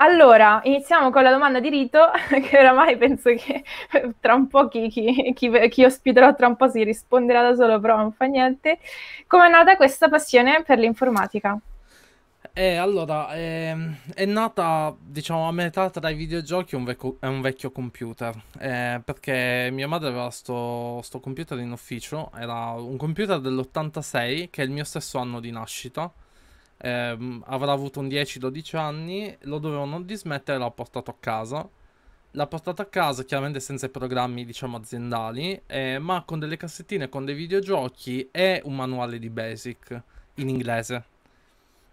Allora, iniziamo con la domanda di Rito, che oramai penso che tra un po' chi, chi, chi, chi, ospiterò tra un po' si risponderà da solo, però non fa niente. Come è nata questa passione per l'informatica? Eh, allora, eh, è nata, diciamo, a metà tra i videogiochi e un, vecchio, un vecchio computer, eh, perché mia madre aveva sto, sto computer in ufficio, era un computer dell'86, che è il mio stesso anno di nascita, ehm, avrà avuto un 10-12 anni, lo dovevano dismettere, l'ha portato a casa. L'ha portato a casa chiaramente senza i programmi diciamo aziendali, eh, ma con delle cassettine, con dei videogiochi e un manuale di Basic in inglese.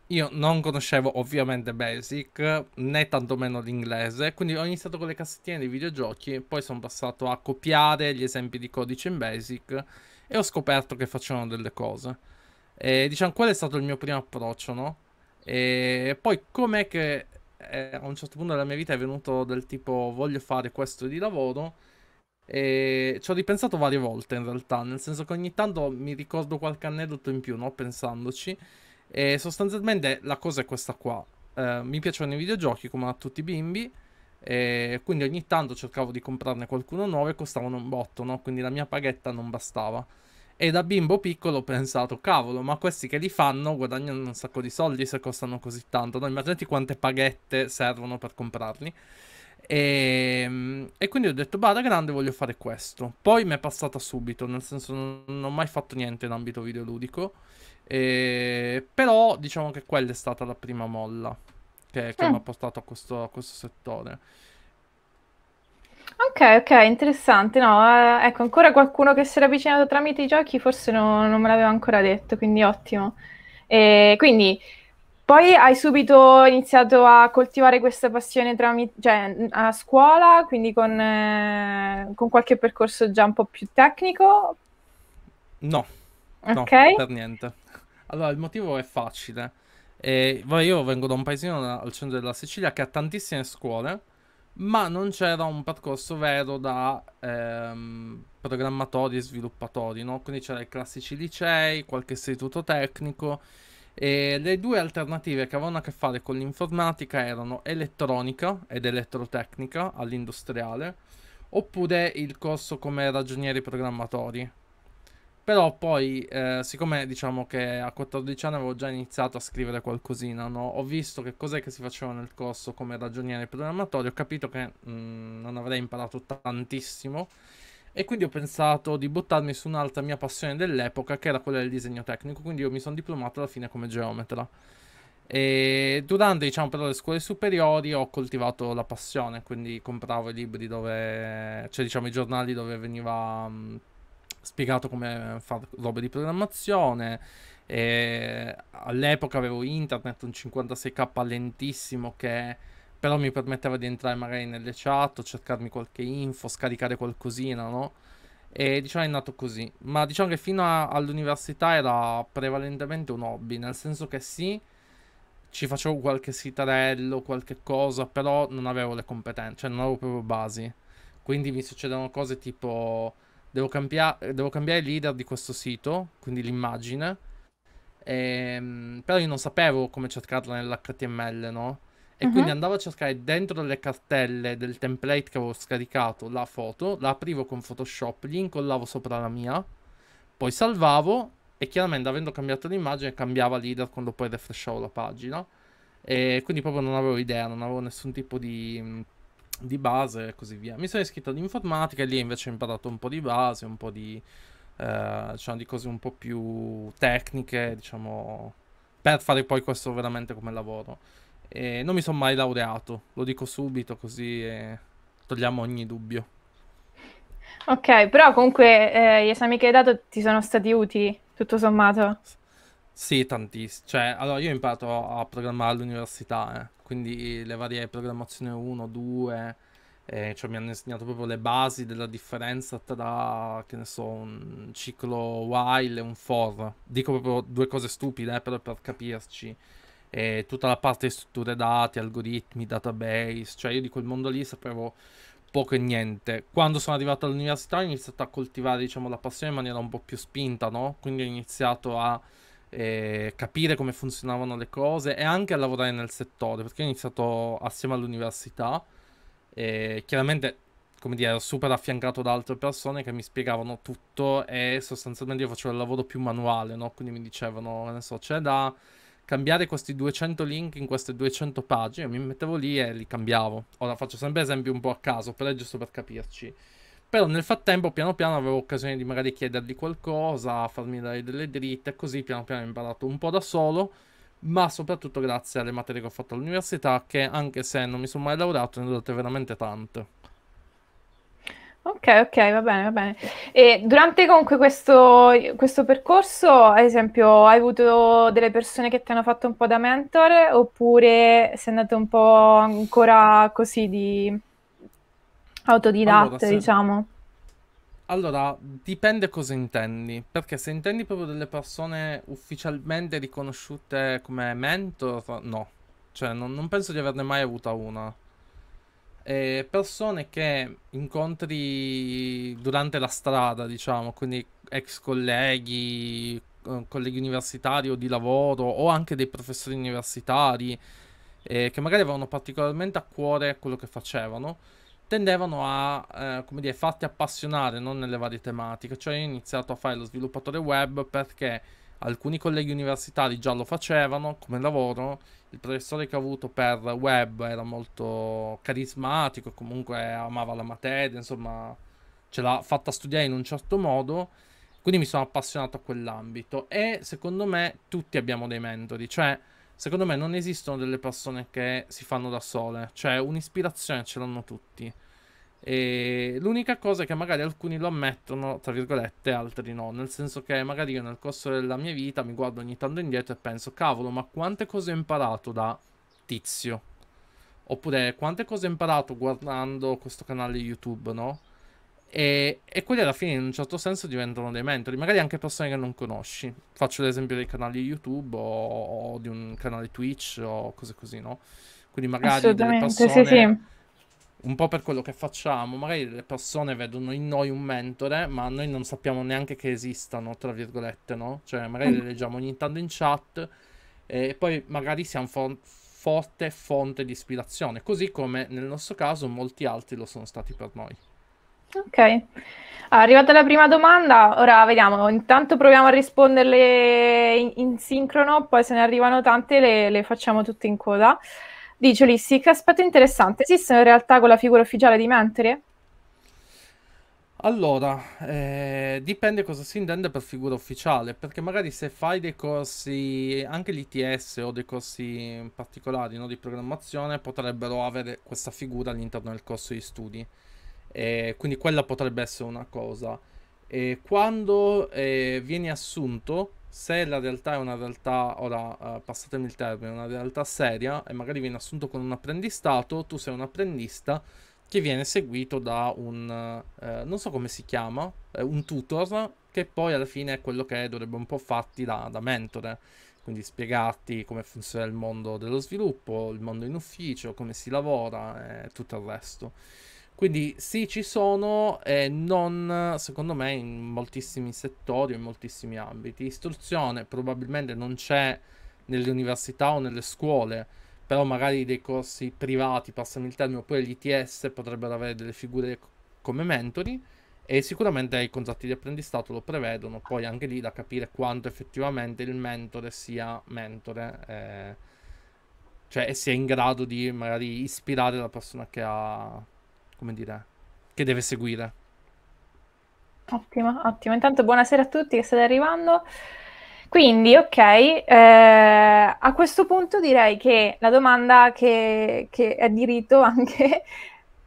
Io non conoscevo ovviamente Basic, né tantomeno l'inglese, quindi ho iniziato con le cassettine dei videogiochi, poi sono passato a copiare gli esempi di codice in Basic e ho scoperto che facevano delle cose. E, diciamo, quello è stato il mio primo approccio, no? E poi com'è che eh, a un certo punto della mia vita è venuto del tipo voglio fare questo di lavoro e ci ho ripensato varie volte in realtà, nel senso che ogni tanto mi ricordo qualche aneddoto in più, no? Pensandoci. E sostanzialmente la cosa è questa qua. Eh, mi piacciono i videogiochi come a tutti i bimbi. E quindi ogni tanto cercavo di comprarne qualcuno nuovo e costavano un botto, no? Quindi la mia paghetta non bastava. E da bimbo piccolo ho pensato, cavolo, ma questi che li fanno guadagnano un sacco di soldi se costano così tanto. No, immaginate quante paghette servono per comprarli. E, ehm, e, quindi ho detto, bada grande voglio fare questo. Poi mi è passata subito, nel senso non, non ho mai fatto niente in ambito videoludico. E, ehm, però diciamo che quella è stata la prima molla che, che eh. mi ha portato a questo, a questo settore. Ok, ok, interessante. No, eh, ecco, ancora qualcuno che si era avvicinato tramite i giochi, forse no- non me l'aveva ancora detto, quindi ottimo. E quindi poi hai subito iniziato a coltivare questa passione tramite, cioè, a scuola, quindi con, eh, con qualche percorso già un po' più tecnico? No, no, per niente. Allora, il motivo è facile. Eh, io vengo da un paesino al centro della Sicilia che ha tantissime scuole ma non c'era un percorso vero da ehm, programmatori e sviluppatori, no? quindi c'era i classici licei, qualche istituto tecnico e le due alternative che avevano a che fare con l'informatica erano elettronica ed elettrotecnica all'industriale oppure il corso come ragionieri programmatori però poi, eh, siccome diciamo che a 14 anni avevo già iniziato a scrivere qualcosina, no? ho visto che cos'è che si faceva nel corso come ragioniere programmatorio, ho capito che mh, mm, non avrei imparato tantissimo e quindi ho pensato di buttarmi su un'altra mia passione dell'epoca che era quella del disegno tecnico, quindi io mi sono diplomato alla fine come geometra. E durante diciamo però le scuole superiori ho coltivato la passione, quindi compravo i libri dove, cioè diciamo i giornali dove veniva... Mh, mm, spiegato come fare robe di programmazione. E all'epoca avevo internet, un 56k lentissimo che però mi permetteva di entrare magari nelle chat, cercarmi qualche info, scaricare qualcosina, no? E diciamo è nato così. Ma diciamo che fino a, all'università era prevalentemente un hobby, nel senso che sì, ci facevo qualche sitarello, qualche cosa, però non avevo le competenze, cioè non avevo proprio basi. Quindi mi succedevano cose tipo Devo, campia- devo cambiare il leader di questo sito, quindi l'immagine. E, ehm, però io non sapevo come cercarla nell'HTML, no? E uh-huh. quindi andavo a cercare dentro le cartelle del template che avevo scaricato la foto, la aprivo con Photoshop, li incollavo sopra la mia, poi salvavo e chiaramente avendo cambiato l'immagine cambiava leader quando poi refreshavo la pagina. E quindi proprio non avevo idea, non avevo nessun tipo di di base e così via. Mi sono iscritto ad informatica e lì invece ho imparato un po' di base, un po' di, eh, diciamo, di cose un po' più tecniche, diciamo, per fare poi questo veramente come lavoro. E non mi sono mai laureato, lo dico subito così togliamo ogni dubbio. Ok, però comunque eh, gli esami che hai dato ti sono stati utili, tutto sommato. Sì. Sì, tantissimo. Cioè, allora io ho imparato a programmare all'università, eh. quindi le varie programmazioni 1, 2, eh, cioè mi hanno insegnato proprio le basi della differenza tra, che ne so, un ciclo while e un for. Dico proprio due cose stupide, eh, però per capirci. E tutta la parte di strutture dati, algoritmi, database, cioè io di quel mondo lì sapevo poco e niente. Quando sono arrivato all'università ho iniziato a coltivare, diciamo, la passione in maniera un po' più spinta, no? Quindi ho iniziato a eh, capire come funzionavano le cose e anche a lavorare nel settore, perché ho iniziato assieme all'università e chiaramente, come dire, ero super affiancato da altre persone che mi spiegavano tutto e sostanzialmente io facevo il lavoro più manuale, no? Quindi mi dicevano, ne so, c'è da cambiare questi 200 link in queste 200 pagine, mi mettevo lì e li cambiavo. Ora faccio sempre esempi un po' a caso, però è giusto per capirci. Però nel frattempo, piano piano, avevo occasione di magari chiedergli qualcosa, farmi dare delle dritte, così piano piano ho imparato un po' da solo, ma soprattutto grazie alle materie che ho fatto all'università, che anche se non mi sono mai laureato, ne ho date veramente tante. Ok, ok, va bene, va bene. E durante comunque questo, questo percorso, ad esempio, hai avuto delle persone che ti hanno fatto un po' da mentor oppure sei andato un po' ancora così di, Autodidatte, allora, se... diciamo. Allora, dipende cosa intendi, perché se intendi proprio delle persone ufficialmente riconosciute come mentor, no, cioè non, non penso di averne mai avuta una. E persone che incontri durante la strada, diciamo, quindi ex colleghi, eh, colleghi universitari o di lavoro o anche dei professori universitari eh, che magari avevano particolarmente a cuore quello che facevano tendevano a eh, dire, farti appassionare non nelle varie tematiche. Cioè, io ho iniziato a fare lo sviluppatore web perché alcuni colleghi universitari già lo facevano come lavoro. Il professore che ho avuto per web era molto carismatico, comunque amava la materia, insomma, ce l'ha fatta studiare in un certo modo. Quindi mi sono appassionato a quell'ambito. E secondo me tutti abbiamo dei mentori, cioè secondo me non esistono delle persone che si fanno da sole, cioè un'ispirazione ce l'hanno tutti. E l'unica cosa è che magari alcuni lo ammettono, tra virgolette, altri no, nel senso che magari io nel corso della mia vita mi guardo ogni tanto indietro e penso, cavolo, ma quante cose ho imparato da tizio? Oppure quante cose ho imparato guardando questo canale YouTube, no? E, e, quelli alla fine in un certo senso diventano dei mentori, magari anche persone che non conosci. Faccio l'esempio dei canali YouTube o, o di un canale Twitch o cose così, no? Quindi magari delle persone, sì, sì. un po' per quello che facciamo, magari le persone vedono in noi un mentore, ma noi non sappiamo neanche che esistano, tra virgolette, no? Cioè magari mm. le leggiamo ogni tanto in chat e poi magari siamo for- forte fonte di ispirazione, così come nel nostro caso molti altri lo sono stati per noi. Ok. Ah, arrivata la prima domanda, ora vediamo, intanto proviamo a risponderle in, in sincrono, poi se ne arrivano tante le, le facciamo tutte in coda. Dice Ulissi, che aspetto interessante, esistono in realtà con la figura ufficiale di mentore? Allora, eh, dipende cosa si intende per figura ufficiale, perché magari se fai dei corsi, anche l'ITS o dei corsi particolari no, di programmazione, potrebbero avere questa figura all'interno del corso di studi eh, quindi quella potrebbe essere una cosa. E quando eh, vieni assunto, se la realtà è una realtà, ora eh, passatemi il termine, una realtà seria e magari viene assunto con un apprendistato, tu sei un apprendista che viene seguito da un, eh, non so come si chiama, eh, un tutor che poi alla fine è quello che dovrebbe un po' farti da, da mentore quindi spiegarti come funziona il mondo dello sviluppo, il mondo in ufficio, come si lavora e tutto il resto. Quindi sì, ci sono, eh, non secondo me in moltissimi settori o in moltissimi ambiti. Istruzione probabilmente non c'è nelle università o nelle scuole, però magari dei corsi privati, passami il termine, oppure gli ITS potrebbero avere delle figure come mentori e sicuramente i contratti di apprendistato lo prevedono, poi anche lì da capire quanto effettivamente il mentore sia mentore. Eh, cioè sia in grado di magari ispirare la persona che ha come dire, che deve seguire. Ottimo, ottimo. Intanto buonasera a tutti che state arrivando. Quindi, ok, eh, a questo punto direi che la domanda che, che è diritto anche,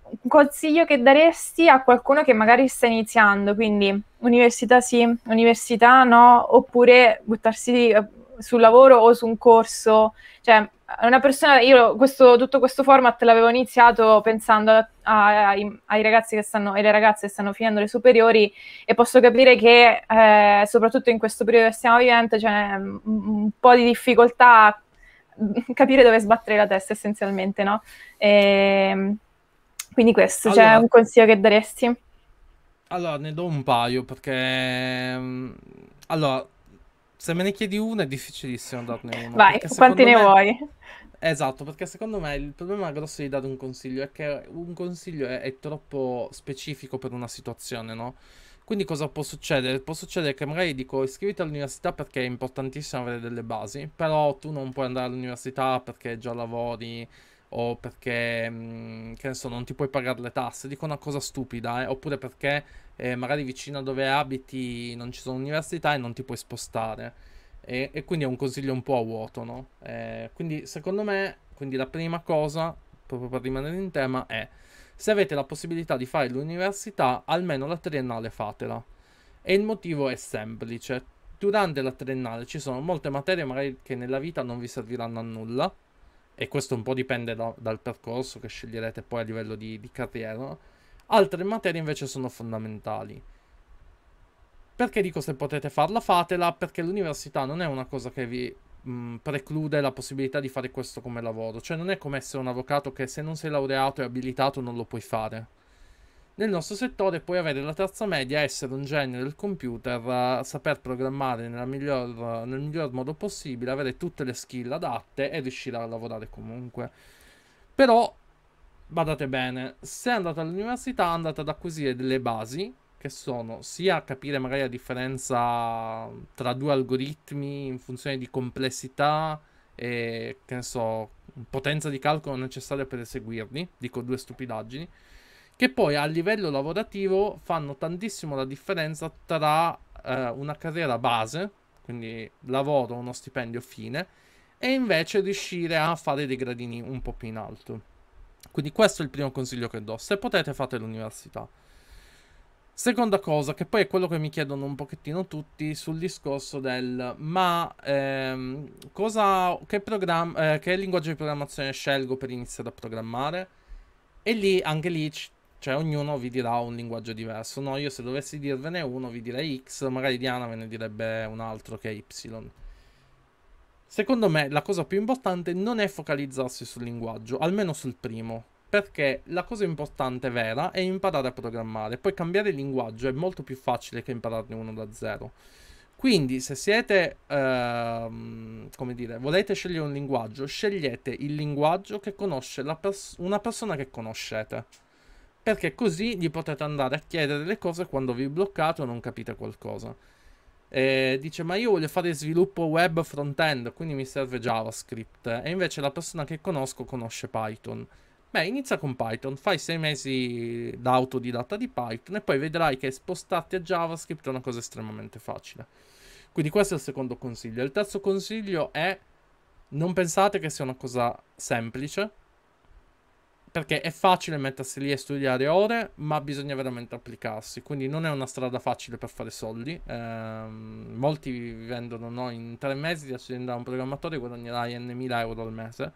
un consiglio che daresti a qualcuno che magari sta iniziando, quindi università sì, università no, oppure buttarsi eh, sul lavoro o su un corso, cioè una persona, io questo, tutto questo format l'avevo iniziato pensando a, a, ai, ai, ragazzi che stanno, e le ragazze che stanno finendo le superiori e posso capire che eh, soprattutto in questo periodo che stiamo vivendo c'è un, un po' di difficoltà a capire dove sbattere la testa essenzialmente, no? E, ehm, quindi questo, allora, c'è un consiglio che daresti? Allora, ne do un paio perché... Mm, allora se me ne chiedi una è difficilissimo darne una. Vai, quanti ne me... vuoi? Esatto, perché secondo me il problema grosso di dare un consiglio è che un consiglio è, è troppo specifico per una situazione, no? Quindi cosa può succedere? Può succedere che magari dico iscriviti all'università perché è importantissimo avere delle basi, però tu non puoi andare all'università perché già lavori, o perché, mm, che ne so, non ti puoi pagare le tasse, dico una cosa stupida, eh? oppure perché eh, magari vicino a dove abiti non ci sono università e non ti puoi spostare. E, e quindi è un consiglio un po' a vuoto, no? Eh, quindi secondo me, quindi la prima cosa, proprio per rimanere in tema, è se avete la possibilità di fare l'università, almeno la triennale fatela. E il motivo è semplice. Durante la triennale ci sono molte materie magari che nella vita non vi serviranno a nulla, e questo un po' dipende da, dal percorso che sceglierete poi a livello di, di carriera, altre materie invece sono fondamentali. Perché dico se potete farla, fatela, perché l'università non è una cosa che vi mh, mm, preclude la possibilità di fare questo come lavoro. Cioè non è come essere un avvocato che se non sei laureato e abilitato non lo puoi fare nel nostro settore puoi avere la terza media, essere un genio del computer, eh, saper programmare miglior, nel miglior modo possibile, avere tutte le skill adatte e riuscire a lavorare comunque. Però, badate bene, se andate all'università andate ad acquisire delle basi, che sono sia capire magari la differenza tra due algoritmi in funzione di complessità e, che ne so, potenza di calcolo necessaria per eseguirli, dico due stupidaggini, che poi a livello lavorativo fanno tantissimo la differenza tra eh, una carriera base, quindi lavoro, uno stipendio fine, e invece riuscire a fare dei gradini un po' più in alto. Quindi questo è il primo consiglio che do. Se potete fate l'università. Seconda cosa, che poi è quello che mi chiedono un pochettino tutti sul discorso del ma ehm, cosa, che, eh, che linguaggio di programmazione scelgo per iniziare a programmare? E lì, anche lì, cioè ognuno vi dirà un linguaggio diverso. No, io se dovessi dirvene uno vi direi X, magari Diana ve ne direbbe un altro che Y. Secondo me la cosa più importante non è focalizzarsi sul linguaggio, almeno sul primo, perché la cosa importante vera è imparare a programmare, poi cambiare linguaggio è molto più facile che impararne uno da zero. Quindi se siete, ehm, come dire, volete scegliere un linguaggio, scegliete il linguaggio che conosce pers- una persona che conoscete perché così gli potete andare a chiedere le cose quando vi bloccate o non capite qualcosa. E dice ma io voglio fare sviluppo web front-end, quindi mi serve JavaScript e invece la persona che conosco conosce Python. Beh, inizia con Python, fai sei mesi d'autodidatta di Python e poi vedrai che spostarti a JavaScript è una cosa estremamente facile. Quindi questo è il secondo consiglio. Il terzo consiglio è non pensate che sia una cosa semplice, perché è facile mettersi lì e studiare ore, ma bisogna veramente applicarsi, quindi non è una strada facile per fare soldi. Eh, molti vendono, no? in tre mesi ti assumerai un programmatore e guadagnerai n.000 euro al mese.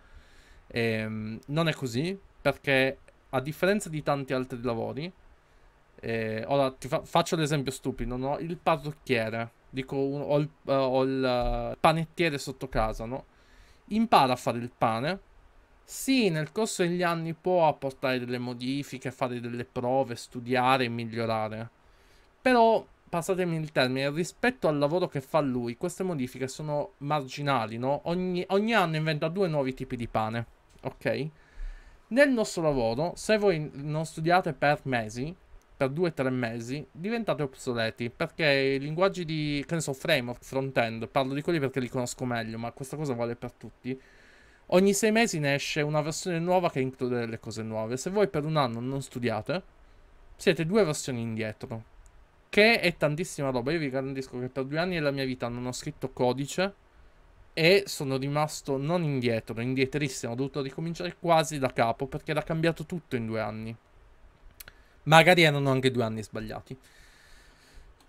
Eh, non è così, perché a differenza di tanti altri lavori, eh, ora ti fa- faccio l'esempio stupido, no? il parrucchiere, dico, un, ho, il, eh, ho il eh, panettiere sotto casa, no? impara a fare il pane sì, nel corso degli anni può apportare delle modifiche, fare delle prove, studiare e migliorare. Però, passatemi il termine, rispetto al lavoro che fa lui, queste modifiche sono marginali, no? Ogni, ogni anno inventa due nuovi tipi di pane, ok? Nel nostro lavoro, se voi non studiate per mesi, per due o tre mesi, diventate obsoleti, perché i linguaggi di, che ne so, framework, front-end, parlo di quelli perché li conosco meglio, ma questa cosa vale per tutti, Ogni sei mesi ne esce una versione nuova che include delle cose nuove. Se voi per un anno non studiate, siete due versioni indietro. Che è tantissima roba. Io vi garantisco che per due anni della mia vita non ho scritto codice e sono rimasto non indietro, indietrissimo. Ho dovuto ricominciare quasi da capo perché era cambiato tutto in due anni. Magari erano anche due anni sbagliati.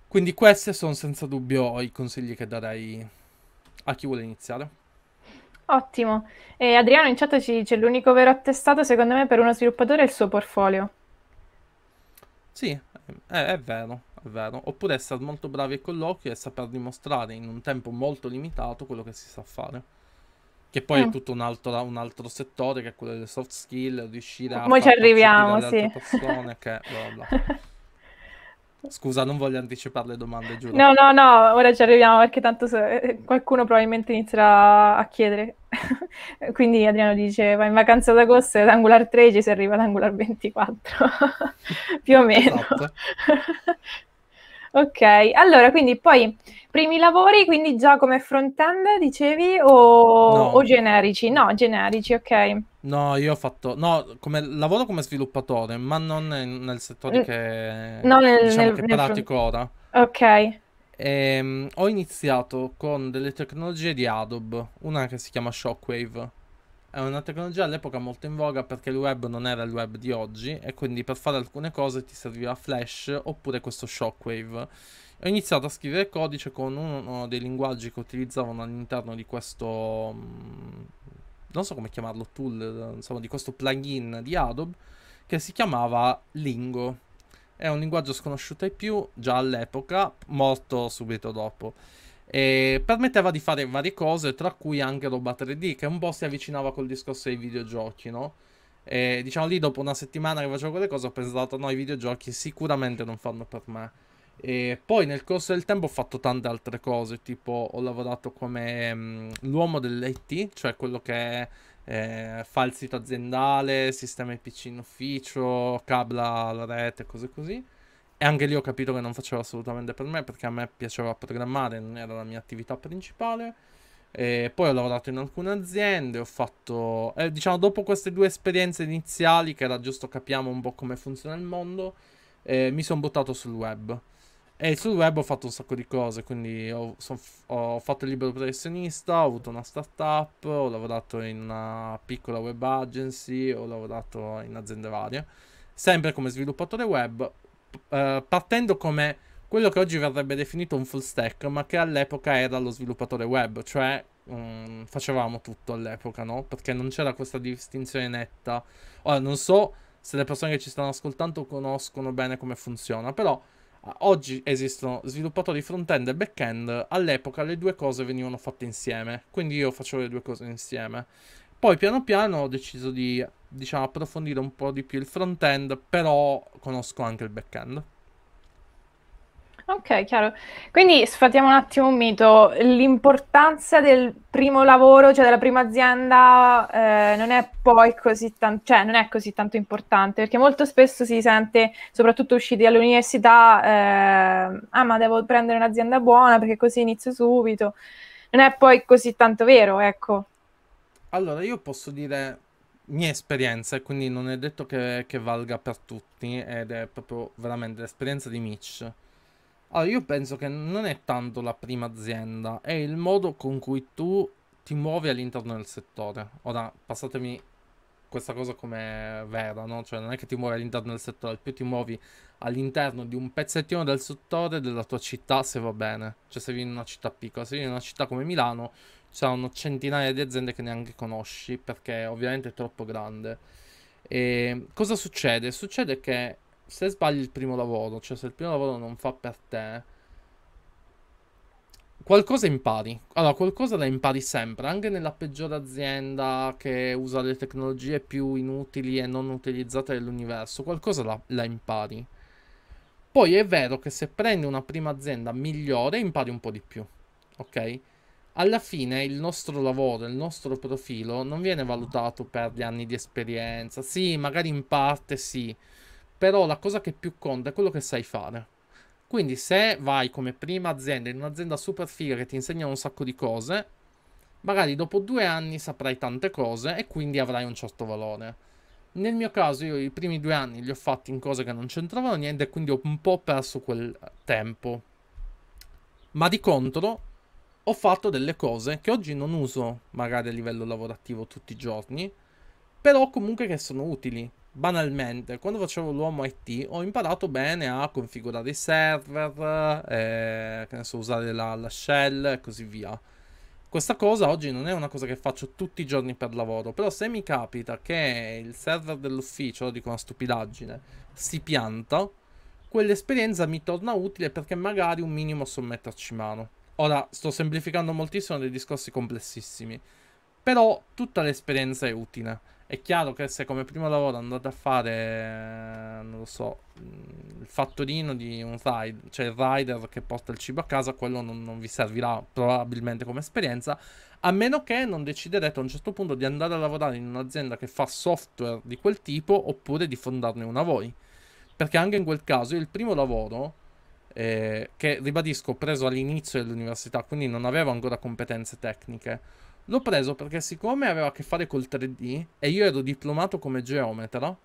Quindi questi sono senza dubbio i consigli che darei a chi vuole iniziare. Ottimo. E Adriano in chat ci dice l'unico vero attestato secondo me per uno sviluppatore è il suo portfolio. Sì, è, è vero, è vero. Oppure essere molto bravi ai colloqui e saper dimostrare in un tempo molto limitato quello che si sa fare. Che poi mm. è tutto un altro, un altro, settore che è quello delle soft skill, riuscire a... Poi ci arriviamo, sì. Persone che, bla bla. Scusa, non voglio anticipare le domande, giuro. No, no, no, ora ci arriviamo perché tanto se... Eh, qualcuno probabilmente inizierà a chiedere. Quindi Adriano dice, va in vacanza ad agosto ed Angular 13 si arriva ad Angular 24, più o meno. Esatto. Ok, allora quindi poi primi lavori, quindi già come front-end dicevi o, no. o generici? No, generici, ok. No, io ho fatto, no, come, lavoro come sviluppatore, ma non nel, nel settore che, no, nel, diciamo nel, che nel pratico front... ora. Ok. E, ehm, ho iniziato con delle tecnologie di Adobe, una che si chiama Shockwave è una tecnologia all'epoca molto in voga perché il web non era il web di oggi e quindi per fare alcune cose ti serviva Flash oppure questo Shockwave. Ho iniziato a scrivere codice con uno dei linguaggi che utilizzavano all'interno di questo... Mm, non so come chiamarlo, tool, insomma di questo plugin di Adobe che si chiamava Lingo. È un linguaggio sconosciuto ai più già all'epoca, morto subito dopo. E permetteva di fare varie cose, tra cui anche roba 3D, che un po' si avvicinava col discorso dei videogiochi, no? E diciamo lì dopo una settimana che facevo quelle cose ho pensato no, i videogiochi sicuramente non fanno per me. E poi nel corso del tempo ho fatto tante altre cose, tipo ho lavorato come um, l'uomo dell'IT, cioè quello che eh, fa il sito aziendale, sistema PC in ufficio, cabla la rete, cose così. E anche lì ho capito che non faceva assolutamente per me perché a me piaceva programmare, non era la mia attività principale. E poi ho lavorato in alcune aziende, ho fatto... Eh, diciamo, dopo queste due esperienze iniziali, che era giusto capiamo un po' come funziona il mondo, eh, mi sono buttato sul web. E sul web ho fatto un sacco di cose, quindi ho, son, ho fatto il libero professionista, ho avuto una startup, ho lavorato in una piccola web agency, ho lavorato in aziende varie, sempre come sviluppatore web, eh, partendo come quello che oggi verrebbe definito un full stack, ma che all'epoca era lo sviluppatore web, cioè um, facevamo tutto all'epoca, no? Perché non c'era questa distinzione netta. Ora non so se le persone che ci stanno ascoltando conoscono bene come funziona, però Oggi esistono sviluppatori front-end e back-end, all'epoca le due cose venivano fatte insieme, quindi io facevo le due cose insieme. Poi piano piano ho deciso di diciamo, approfondire un po' di più il front-end, però conosco anche il back-end. Ok, chiaro. Quindi sfatiamo un attimo un mito. L'importanza del primo lavoro, cioè della prima azienda, eh, non è poi così tanto, cioè non è così tanto importante, perché molto spesso si sente, soprattutto usciti dall'università, eh, ah ma devo prendere un'azienda buona perché così inizio subito. Non è poi così tanto vero, ecco. Allora, io posso dire mia esperienza, quindi non è detto che, che valga per tutti, ed è proprio veramente l'esperienza di Mitch. Allora, io penso che non è tanto la prima azienda, è il modo con cui tu ti muovi all'interno del settore. Ora, passatemi questa cosa come vera, no? Cioè, non è che ti muovi all'interno del settore, più ti muovi all'interno di un pezzettino del settore della tua città, se va bene. Cioè, se vieni in una città piccola, se vieni in una città come Milano, saranno centinaia di aziende che neanche conosci perché ovviamente è troppo grande. E cosa succede? Succede che se sbagli il primo lavoro, cioè se il primo lavoro non fa per te, qualcosa impari. Allora, qualcosa la impari sempre, anche nella peggiore azienda che usa le tecnologie più inutili e non utilizzate dell'universo, qualcosa la, la impari. Poi è vero che se prendi una prima azienda migliore impari un po' di più, ok? alla fine il nostro lavoro, il nostro profilo non viene valutato per gli anni di esperienza. Sì, magari in parte sì, però la cosa che più conta è quello che sai fare. Quindi se vai come prima azienda in un'azienda super figa che ti insegna un sacco di cose, magari dopo due anni saprai tante cose e quindi avrai un certo valore. Nel mio caso io i primi due anni li ho fatti in cose che non c'entravano niente e quindi ho un po' perso quel tempo. Ma di contro ho fatto delle cose che oggi non uso magari a livello lavorativo tutti i giorni, però comunque che sono utili. Banalmente, quando facevo l'uomo IT ho imparato bene a configurare i server, eh, che ne so, usare la, la shell e così via. Questa cosa oggi non è una cosa che faccio tutti i giorni per lavoro, però se mi capita che il server dell'ufficio, dico una stupidaggine, si pianta, quell'esperienza mi torna utile perché magari un minimo so metterci mano. Ora, sto semplificando moltissimo dei discorsi complessissimi, però tutta l'esperienza è utile. È chiaro che se come primo lavoro andate a fare, eh, non lo so, mm, il fattorino di un ride, cioè il rider che porta il cibo a casa, quello non, non vi servirà probabilmente come esperienza, a meno che non deciderete a un certo punto di andare a lavorare in un'azienda che fa software di quel tipo oppure di fondarne una voi. Perché anche in quel caso il primo lavoro eh, che ribadisco ho preso all'inizio dell'università, quindi non avevo ancora competenze tecniche. L'ho preso perché siccome aveva a che fare col 3D e io ero diplomato come geometra,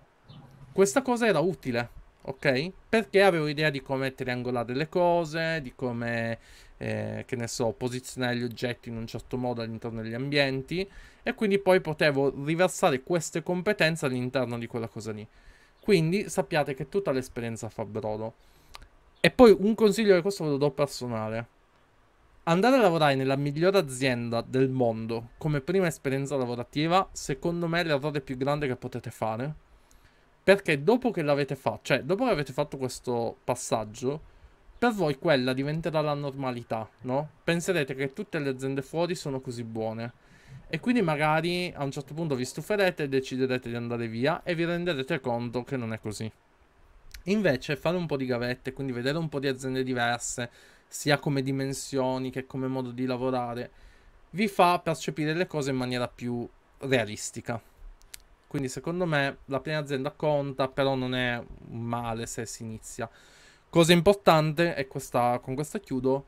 questa cosa era utile, ok? Perché avevo idea di come triangolare le cose, di come, eh, che ne so, posizionare gli oggetti in un certo modo all'interno degli ambienti e quindi poi potevo riversare queste competenze all'interno di quella cosa lì. Quindi sappiate che tutta l'esperienza fa brodo. E poi un consiglio che questo ve lo do personale. Andare a lavorare nella migliore azienda del mondo come prima esperienza lavorativa, secondo me è l'errore più grande che potete fare. Perché dopo che l'avete fatto, cioè dopo che avete fatto questo passaggio, per voi quella diventerà la normalità, no? Penserete che tutte le aziende fuori sono così buone. E quindi magari a un certo punto vi stuferete e deciderete di andare via e vi renderete conto che non è così. Invece fare un po' di gavette, quindi vedere un po' di aziende diverse, sia come dimensioni che come modo di lavorare, vi fa percepire le cose in maniera più realistica. Quindi secondo me la prima azienda conta, però non è male se si inizia. Cosa importante, e questa, con questa chiudo,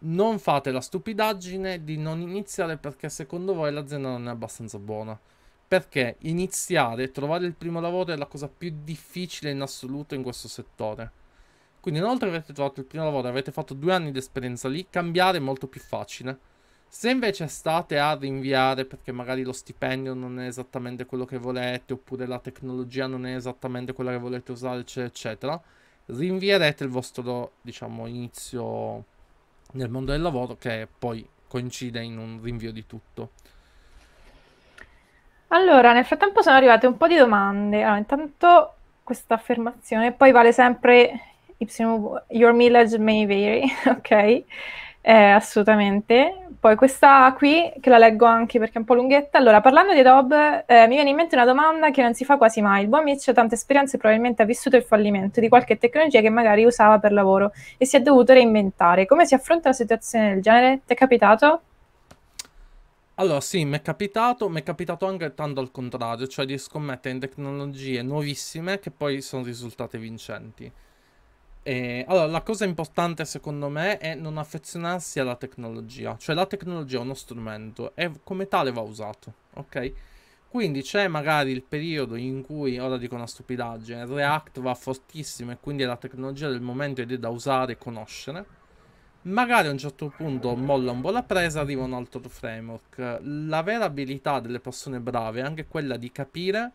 non fate la stupidaggine di non iniziare perché secondo voi l'azienda non è abbastanza buona perché iniziare e trovare il primo lavoro è la cosa più difficile in assoluto in questo settore. Quindi una volta che avete trovato il primo lavoro, avete fatto due anni di esperienza lì, cambiare è molto più facile. Se invece state a rinviare perché magari lo stipendio non è esattamente quello che volete, oppure la tecnologia non è esattamente quella che volete usare, eccetera, eccetera, rinvierete il vostro, diciamo, inizio nel mondo del lavoro che poi coincide in un rinvio di tutto. Allora, nel frattempo sono arrivate un po' di domande. Allora, intanto questa affermazione, poi vale sempre y, your mileage may vary, ok? Eh, assolutamente. Poi questa qui, che la leggo anche perché è un po' lunghetta. Allora, parlando di Adobe, eh, mi viene in mente una domanda che non si fa quasi mai. Il buon Mitch ha tante esperienze e probabilmente ha vissuto il fallimento di qualche tecnologia che magari usava per lavoro e si è dovuto reinventare. Come si affronta una situazione del genere? Ti è capitato? Allora, sì, mi è capitato, mi è capitato anche tanto al contrario, cioè di scommettere in tecnologie nuovissime che poi sono risultate vincenti. E, allora, la cosa importante secondo me è non affezionarsi alla tecnologia, cioè la tecnologia è uno strumento e come tale va usato, ok? Quindi c'è magari il periodo in cui, ora dico una stupidaggine, React va fortissimo e quindi è la tecnologia del momento ed è da usare e conoscere Magari a un certo punto molla un po' la presa, arriva un altro framework. La vera abilità delle persone brave è anche quella di capire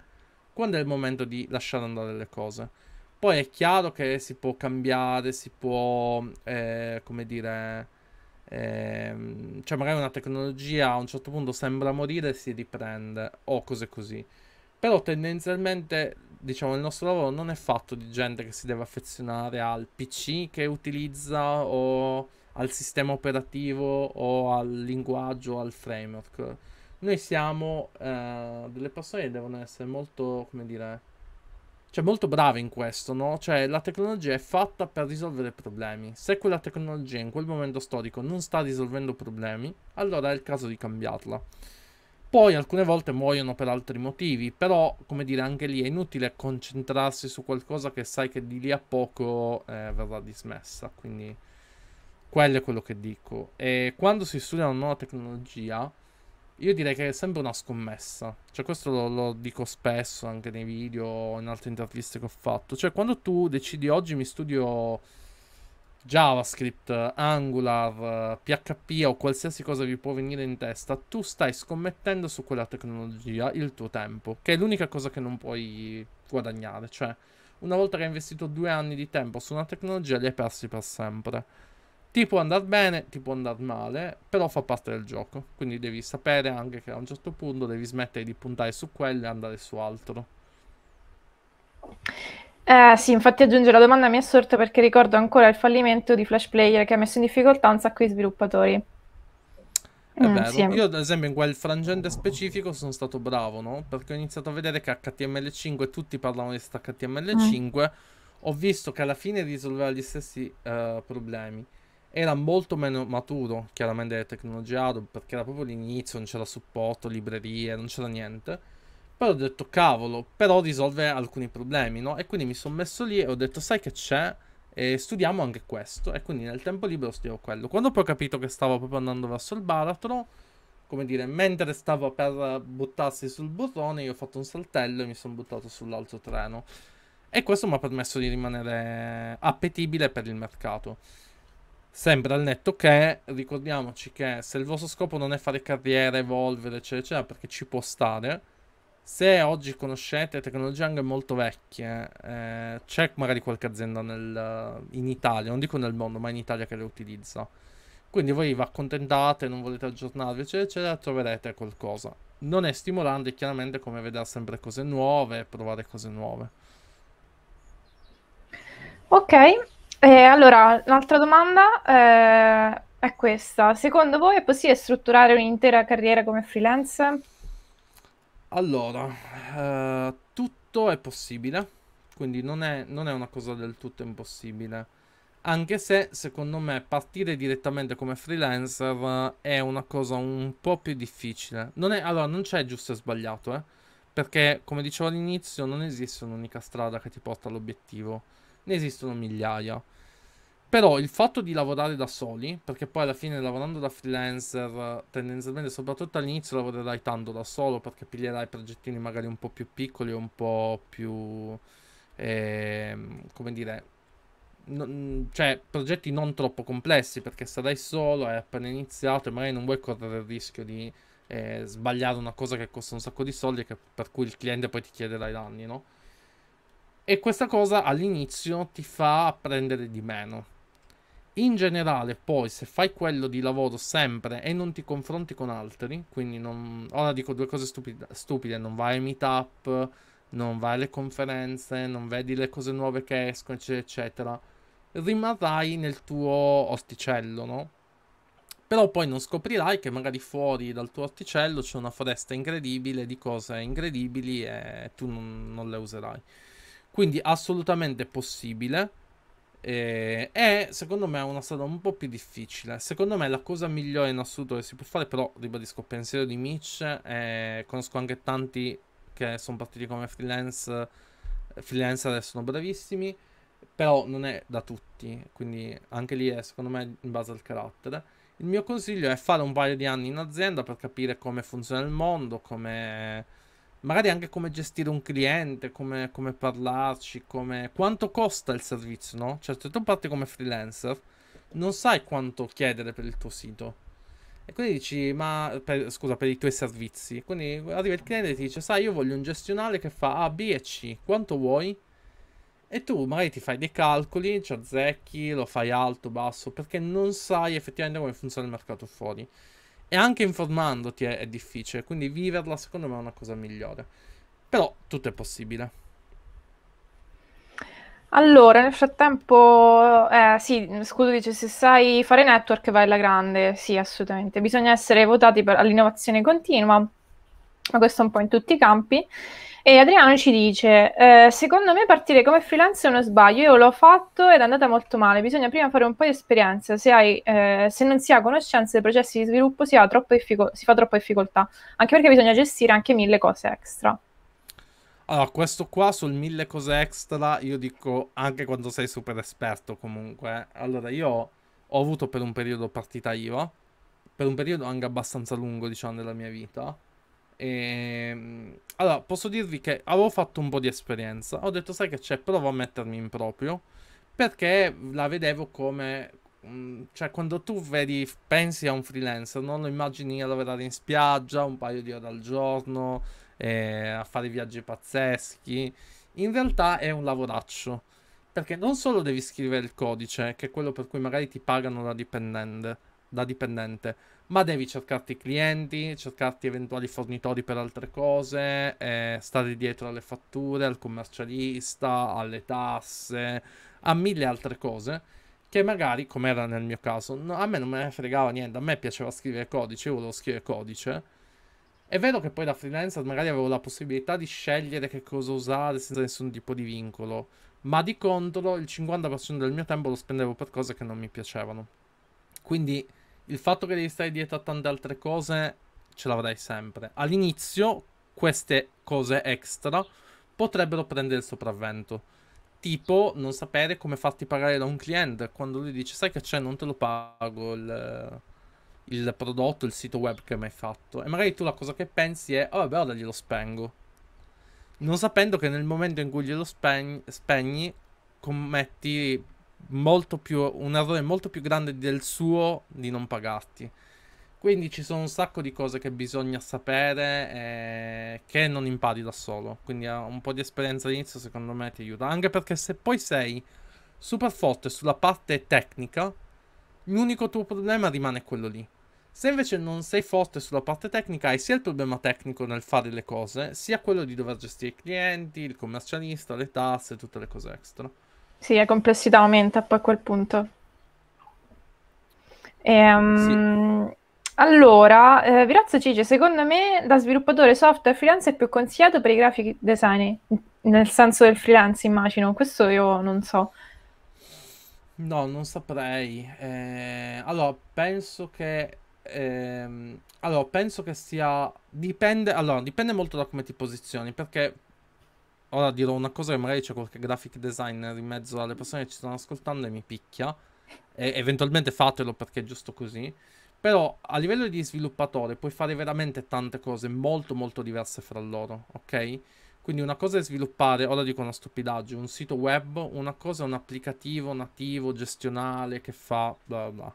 quando è il momento di lasciare andare le cose. Poi è chiaro che si può cambiare, si può, eh, come dire, eh, cioè magari una tecnologia a un certo punto sembra morire e si riprende o cose così. Però tendenzialmente diciamo, il nostro lavoro non è fatto di gente che si deve affezionare al PC che utilizza o al sistema operativo o al linguaggio o al framework. Noi siamo eh, delle persone che devono essere molto, come dire, cioè molto brave in questo, no? Cioè la tecnologia è fatta per risolvere problemi. Se quella tecnologia in quel momento storico non sta risolvendo problemi, allora è il caso di cambiarla. Poi alcune volte muoiono per altri motivi, però come dire anche lì è inutile concentrarsi su qualcosa che sai che di lì a poco eh, verrà dismessa, quindi quello è quello che dico. E quando si studia una nuova tecnologia, io direi che è sempre una scommessa, cioè questo lo, lo dico spesso anche nei video, o in altre interviste che ho fatto, cioè quando tu decidi oggi mi studio JavaScript, Angular, PHP o qualsiasi cosa vi può venire in testa, tu stai scommettendo su quella tecnologia il tuo tempo, che è l'unica cosa che non puoi guadagnare, cioè una volta che hai investito due anni di tempo su una tecnologia li hai persi per sempre. Ti può andare bene, ti può andare male, però fa parte del gioco, quindi devi sapere anche che a un certo punto devi smettere di puntare su quello e andare su altro. Eh, sì, infatti aggiunge la domanda mi è sorta perché ricordo ancora il fallimento di Flash Player che ha messo in difficoltà un sacco di sviluppatori. È mm, vero. Sì. Io, ad esempio, in quel frangente specifico sono stato bravo, no? Perché ho iniziato a vedere che HTML5 tutti parlavano di sta HTML5. Mm. Ho visto che alla fine risolveva gli stessi uh, problemi. Era molto meno maturo, chiaramente, delle tecnologie Adobe, perché era proprio l'inizio, non c'era supporto, librerie, non c'era niente. Poi ho detto, cavolo, però risolve alcuni problemi, no? E quindi mi sono messo lì e ho detto, sai che c'è? E studiamo anche questo. E quindi nel tempo libero studiavo quello. Quando poi ho capito che stavo proprio andando verso il baratro, come dire, mentre stavo per buttarsi sul burrone, io ho fatto un saltello e mi sono buttato sull'altro treno. E questo mi ha permesso di rimanere appetibile per il mercato. Sembra al netto che ricordiamoci che se il vostro scopo non è fare carriera, evolvere, eccetera, eccetera, perché ci può stare se oggi conoscete tecnologie anche molto vecchie, eh, c'è magari qualche azienda nel, in Italia, non dico nel mondo, ma in Italia che le utilizza. Quindi voi vi accontentate, non volete aggiornarvi, eccetera, eccetera, troverete qualcosa. Non è stimolante, chiaramente, come vedere sempre cose nuove, e provare cose nuove. Ok, eh, allora un'altra domanda eh, è questa. Secondo voi è possibile strutturare un'intera carriera come freelance? Allora, eh, tutto è possibile, quindi non è, non è una cosa del tutto impossibile. Anche se, secondo me, partire direttamente come freelancer eh, è una cosa un po' più difficile. Non è, allora, non c'è giusto e sbagliato, eh? Perché, come dicevo all'inizio, non esiste un'unica strada che ti porta all'obiettivo. Ne esistono migliaia. Però il fatto di lavorare da soli, perché poi alla fine lavorando da freelancer, tendenzialmente, soprattutto all'inizio, lavorerai tanto da solo perché piglierai progettini magari un po' più piccoli, un po' più. Eh, come dire. Non, cioè, progetti non troppo complessi perché sarai solo, hai appena iniziato e magari non vuoi correre il rischio di eh, sbagliare una cosa che costa un sacco di soldi e che, per cui il cliente poi ti chiederà i danni, no? E questa cosa all'inizio ti fa prendere di meno in generale, poi, se fai quello di lavoro sempre e non ti confronti con altri, quindi non... ora dico due cose stupide, stupide non vai ai meetup, non vai alle conferenze, non vedi le cose nuove che escono, eccetera, eccetera, rimarrai nel tuo orticello, no? Però poi non scoprirai che magari fuori dal tuo orticello c'è una foresta incredibile di cose incredibili e tu non, non le userai. Quindi assolutamente possibile eh, è secondo me una strada un po' più difficile. Secondo me la cosa migliore in assoluto che si può fare, però ribadisco pensiero di Mitch, eh, conosco anche tanti che sono partiti come freelance, freelancer e sono bravissimi, però non è da tutti, quindi anche lì è secondo me in base al carattere. Il mio consiglio è fare un paio di anni in azienda per capire come funziona il mondo, come magari anche come gestire un cliente, come, come parlarci, come... quanto costa il servizio, no? Cioè, se tu parti come freelancer, non sai quanto chiedere per il tuo sito. E quindi dici, ma per, scusa, per i tuoi servizi. Quindi arriva il cliente e ti dice, sai, io voglio un gestionale che fa A, B e C, quanto vuoi? E tu magari ti fai dei calcoli, ci cioè azzecchi, lo fai alto, basso, perché non sai effettivamente come funziona il mercato fuori. E anche informandoti è, è difficile, quindi viverla secondo me è una cosa migliore. Però tutto è possibile. Allora, nel frattempo, eh, sì, Scudo dice se sai fare network vai alla grande, sì, assolutamente. Bisogna essere votati per, all'innovazione continua, ma questo è un po' in tutti i campi. E Adriano ci dice: eh, Secondo me partire come freelance è uno sbaglio. Io l'ho fatto ed è andata molto male. Bisogna prima fare un po' di esperienza. Se, hai, eh, se non si ha conoscenza dei processi di sviluppo, si, diffico- si, fa troppa difficoltà. Anche perché bisogna gestire anche mille cose extra. Allora, questo qua sul mille cose extra, io dico anche quando sei super esperto. Comunque, allora io ho avuto per un periodo partita IVA, per un periodo anche abbastanza lungo, diciamo, nella mia vita e... Ehm, allora, posso dirvi che avevo fatto un po' di esperienza. Ho detto, sai che c'è, provo a mettermi in proprio. Perché la vedevo come... Mm, cioè, quando tu vedi, pensi a un freelancer, non lo immagini a lavorare in spiaggia un paio di ore al giorno, eh, a fare viaggi pazzeschi. In realtà è un lavoraccio. Perché non solo devi scrivere il codice, che è quello per cui magari ti pagano da dipendente, da dipendente ma devi cercarti clienti, cercarti eventuali fornitori per altre cose, eh, stare dietro alle fatture, al commercialista, alle tasse, a mille altre cose che magari, come era nel mio caso, no, a me non me ne fregava niente, a me piaceva scrivere codice, io volevo scrivere codice. È vero che poi da freelancer magari avevo la possibilità di scegliere che cosa usare senza nessun tipo di vincolo, ma di contro il 50% del mio tempo lo spendevo per cose che non mi piacevano. Quindi il fatto che devi stare dietro a tante altre cose ce l'avrai sempre. All'inizio queste cose extra potrebbero prendere il sopravvento. Tipo non sapere come farti pagare da un cliente quando lui dice sai che c'è non te lo pago il, il prodotto, il sito web che mi hai fatto. E magari tu la cosa che pensi è oh vabbè ora glielo spengo. Non sapendo che nel momento in cui glielo spegni, spegni commetti molto più, un errore molto più grande del suo di non pagarti. Quindi ci sono un sacco di cose che bisogna sapere che non impari da solo. Quindi un po' di esperienza all'inizio secondo me ti aiuta. Anche perché se poi sei super forte sulla parte tecnica, l'unico tuo problema rimane quello lì. Se invece non sei forte sulla parte tecnica, hai sia il problema tecnico nel fare le cose, sia quello di dover gestire i clienti, il commercialista, le tasse, tutte le cose extra. Sì, la complessità aumenta poi a quel punto. Ehm, sì. Allora, eh, Virazzo Cice, secondo me da sviluppatore software freelance è più consigliato per i graphic designer, nel senso del freelance immagino, questo io non so. No, non saprei. Eh, allora, penso che... Ehm, allora, penso che sia... Dipende, allora, dipende molto da come ti posizioni, perché ora dirò una cosa che magari c'è qualche graphic designer in mezzo alle persone che ci stanno ascoltando e mi picchia. E eventualmente fatelo perché è giusto così. Però a livello di sviluppatore puoi fare veramente tante cose molto molto diverse fra loro, ok? Quindi una cosa è sviluppare, ora dico una stupidaggine, un sito web, una cosa è un applicativo nativo, gestionale, che fa bla bla.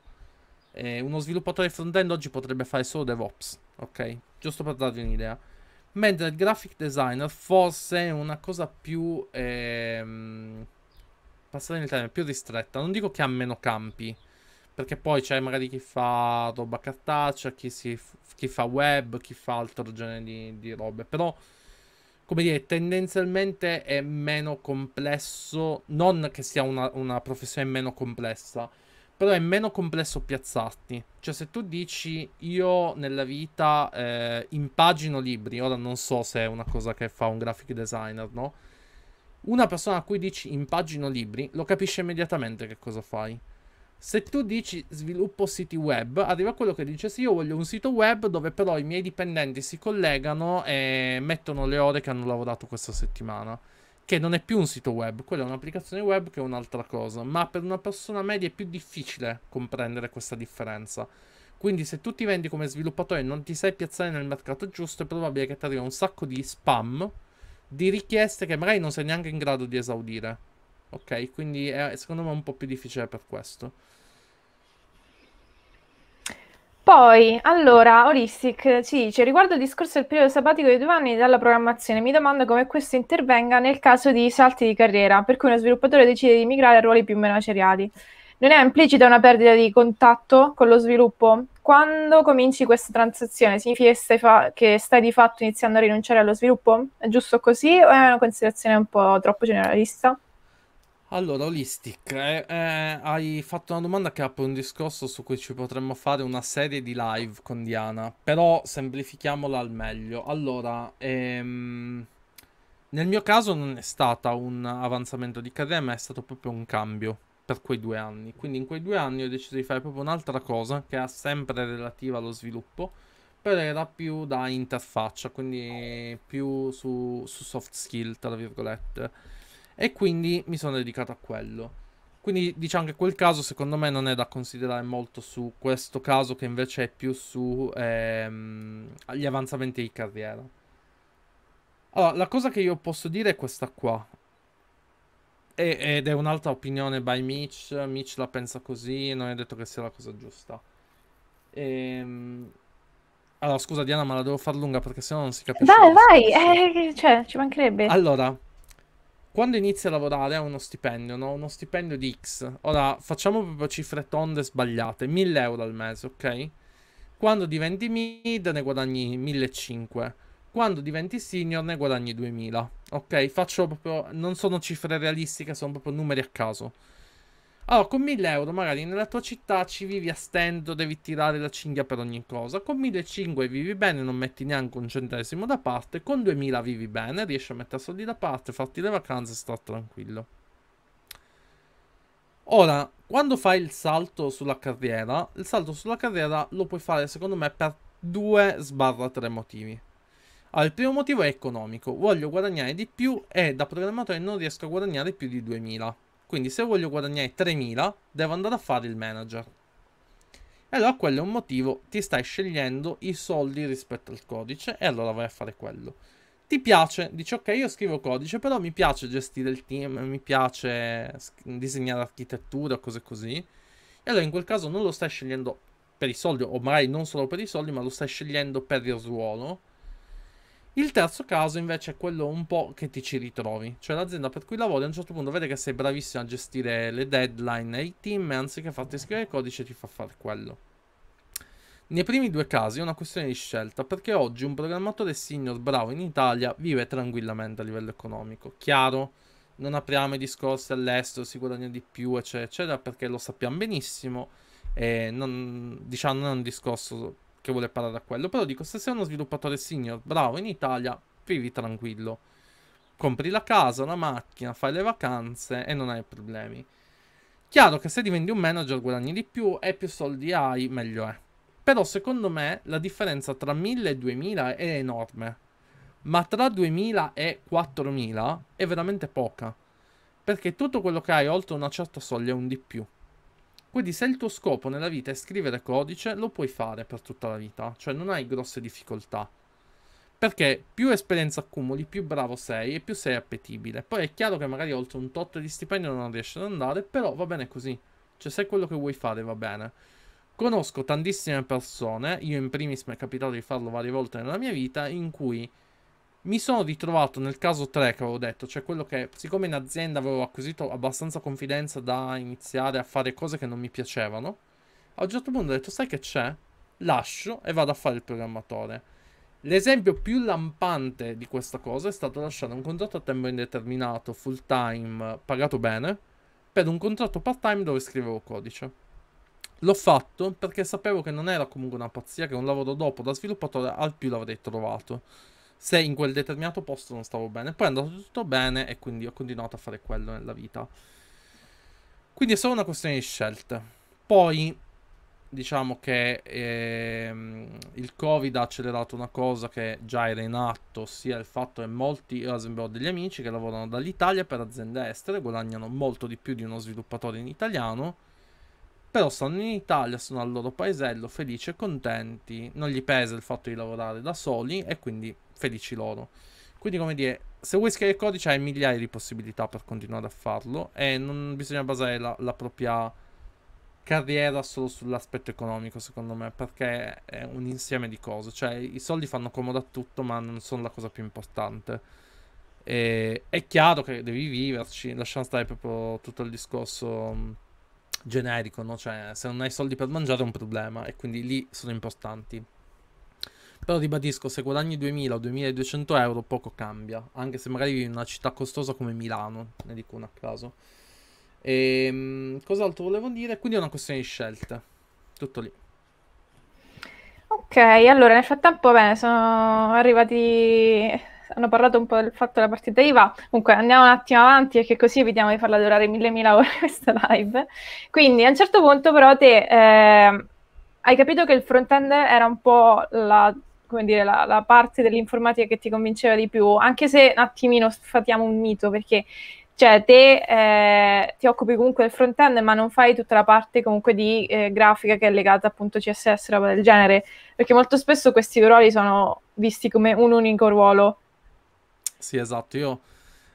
E uno sviluppatore front-end oggi potrebbe fare solo DevOps, ok? Giusto per darvi un'idea mentre il graphic designer forse è una cosa più ehm, passare in Italia più ristretta non dico che ha meno campi perché poi c'è magari chi fa roba cartacea chi, si, chi fa web chi fa altro genere di, di robe però come dire, tendenzialmente è meno complesso, non che sia una, una professione meno complessa, però è meno complesso piazzarti. Cioè, se tu dici io nella vita eh, impagino libri, ora non so se è una cosa che fa un graphic designer, no? Una persona a cui dici impagino libri lo capisce immediatamente che cosa fai. Se tu dici sviluppo siti web, arriva quello che dice sì, io voglio un sito web dove però i miei dipendenti si collegano e mettono le ore che hanno lavorato questa settimana che non è più un sito web, quella è un'applicazione web che è un'altra cosa, ma per una persona media è più difficile comprendere questa differenza. Quindi se tu ti vendi come sviluppatore e non ti sai piazzare nel mercato giusto, è probabile che ti arrivi un sacco di spam di richieste che magari non sei neanche in grado di esaudire. Ok, quindi è, secondo me un po' più difficile per questo. Poi, allora, Holistic ci dice, riguardo il discorso del periodo sabbatico di due anni dalla programmazione, mi domando come questo intervenga nel caso di salti di carriera, per cui uno sviluppatore decide di migrare a ruoli più manageriali. Non è implicita una perdita di contatto con lo sviluppo? Quando cominci questa transazione, significa che stai, fa- che stai di fatto iniziando a rinunciare allo sviluppo? È giusto così o è una considerazione un po' troppo generalista? Allora, Olistic, eh, eh, hai fatto una domanda che apre un discorso su cui ci potremmo fare una serie di live con Diana, però semplifichiamola al meglio. Allora, ehm, nel mio caso non è stato un avanzamento di carriera, ma è stato proprio un cambio per quei due anni. Quindi in quei due anni ho deciso di fare proprio un'altra cosa che è sempre relativa allo sviluppo, però era più da interfaccia, quindi più su, su soft skill, tra virgolette. E quindi mi sono dedicato a quello. Quindi diciamo che quel caso secondo me non è da considerare molto su questo caso che invece è più su ehm, gli avanzamenti di carriera. Allora, la cosa che io posso dire è questa qua. E, ed è un'altra opinione by Mitch. Mitch la pensa così, non è detto che sia la cosa giusta. Ehm... Allora, scusa Diana, ma la devo far lunga perché sennò non si capisce. Dai, vai, eh, cioè, ci mancherebbe. Allora, quando inizia a lavorare ha uno stipendio, no? Uno stipendio di X. Ora, facciamo proprio cifre tonde sbagliate. 1000 euro al mese, ok? Quando diventi mid ne guadagni 1500. Quando diventi senior ne guadagni 2000. Ok? Faccio proprio... Non sono cifre realistiche, sono proprio numeri a caso. Allora, con 1000 euro magari nella tua città ci vivi a stento, devi tirare la cinghia per ogni cosa. Con 1500 vivi bene, non metti neanche un centesimo da parte. Con 2000 vivi bene, riesci a mettere soldi da parte, farti le vacanze e star tranquillo. Ora, quando fai il salto sulla carriera, il salto sulla carriera lo puoi fare secondo me per due sbarra tre motivi. Allora, il primo motivo è economico, voglio guadagnare di più e da programmatore non riesco a guadagnare più di 2000 quindi se voglio guadagnare 3.000 devo andare a fare il manager. E allora quello è un motivo, ti stai scegliendo i soldi rispetto al codice e allora vai a fare quello. Ti piace, dici ok io scrivo codice però mi piace gestire il team, mi piace disegnare architettura, cose così. E allora in quel caso non lo stai scegliendo per i soldi o magari non solo per i soldi ma lo stai scegliendo per il ruolo il terzo caso invece è quello un po' che ti ci ritrovi, cioè l'azienda per cui lavori a un certo punto vede che sei bravissimo a gestire le deadline e i team e anziché farti scrivere il codice ti fa fare quello. Nei primi due casi è una questione di scelta, perché oggi un programmatore senior bravo in Italia vive tranquillamente a livello economico. Chiaro, non apriamo i discorsi all'estero, si guadagna di più, eccetera, eccetera, perché lo sappiamo benissimo. E non, diciamo, non è un discorso che vuole parare a quello. Però dico, se sei uno sviluppatore senior, bravo, in Italia, vivi tranquillo. Compri la casa, la macchina, fai le vacanze e non hai problemi. Chiaro che se diventi un manager guadagni di più e più soldi hai, meglio è. Però secondo me la differenza tra 1000 e 2000 è enorme. Ma tra 2000 e 4000 è veramente poca. Perché tutto quello che hai oltre una certa soglia è un di più. Quindi se il tuo scopo nella vita è scrivere codice, lo puoi fare per tutta la vita, cioè non hai grosse difficoltà. Perché più esperienza accumuli, più bravo sei e più sei appetibile. Poi è chiaro che magari oltre un tot di stipendio non riesci ad andare, però va bene così. Cioè se è quello che vuoi fare va bene. Conosco tantissime persone, io in primis mi è capitato di farlo varie volte nella mia vita, in cui mi sono ritrovato nel caso 3 che avevo detto, cioè quello che siccome in azienda avevo acquisito abbastanza confidenza da iniziare a fare cose che non mi piacevano, a un certo punto ho detto sai che c'è? Lascio e vado a fare il programmatore. L'esempio più lampante di questa cosa è stato lasciare un contratto a tempo indeterminato, full time, pagato bene, per un contratto part time dove scrivevo codice. L'ho fatto perché sapevo che non era comunque una pazzia che un lavoro dopo da sviluppatore al più l'avrei trovato se in quel determinato posto non stavo bene. Poi è andato tutto bene e quindi ho continuato a fare quello nella vita. Quindi è solo una questione di scelte. Poi diciamo che ehm, il Covid ha accelerato una cosa che già era in atto, ossia il fatto che molti, io ad esempio ho degli amici che lavorano dall'Italia per aziende estere, guadagnano molto di più di uno sviluppatore in italiano, però stanno in Italia, sono al loro paesello, felici e contenti, non gli pesa il fatto di lavorare da soli e quindi felici loro. Quindi, come dire, se vuoi scrivere il codice hai migliaia di possibilità per continuare a farlo e non bisogna basare la, la propria carriera solo sull'aspetto economico, secondo me, perché è un insieme di cose. Cioè, i soldi fanno comodo a tutto, ma non sono la cosa più importante. E, è chiaro che devi viverci, lasciamo stare proprio tutto il discorso mm, generico, no? Cioè, se non hai soldi per mangiare è un problema e quindi lì sono importanti però ribadisco, se guadagni 2000 o 2200 euro poco cambia, anche se magari vivi in una città costosa come Milano, ne dico una a caso. E, ehm, cos'altro volevo dire? Quindi è una questione di scelte, tutto lì. Ok, allora nel frattempo, bene, sono arrivati hanno parlato un po' del fatto della partita IVA. Comunque andiamo un attimo avanti perché così evitiamo di farla durare mille mila ore questa live. Quindi a un certo punto però te eh, hai capito che il front-end era un po' la come dire, la, la, parte dell'informatica che ti convinceva di più, anche se un attimino sfatiamo un mito, perché cioè, te eh, ti occupi comunque del front-end, ma non fai tutta la parte comunque di eh, grafica che è legata appunto CSS, roba del genere, perché molto spesso questi ruoli sono visti come un unico ruolo. Sì, esatto, io...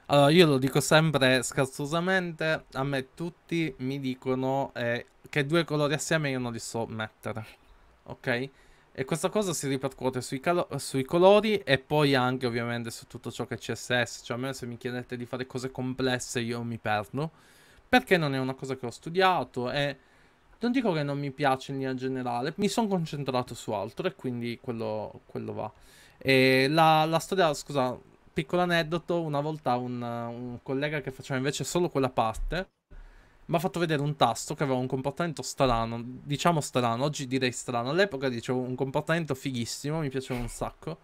Allora, io lo dico sempre scherzosamente, a me tutti mi dicono eh, che due colori assieme io non li so mettere, ok? E questa cosa si ripercuote sui, sui, colori e poi anche ovviamente su tutto ciò che è CSS. Cioè a me se mi chiedete di fare cose complesse io mi perdo. Perché non è una cosa che ho studiato e non dico che non mi piace in linea generale. Mi sono concentrato su altro e quindi quello, quello va. E la, la, storia, scusa, piccolo aneddoto. Una volta un, un collega che faceva invece solo quella parte mi ha fatto vedere un tasto che aveva un comportamento strano, diciamo strano, oggi direi strano, all'epoca dicevo un comportamento fighissimo, mi piaceva un sacco.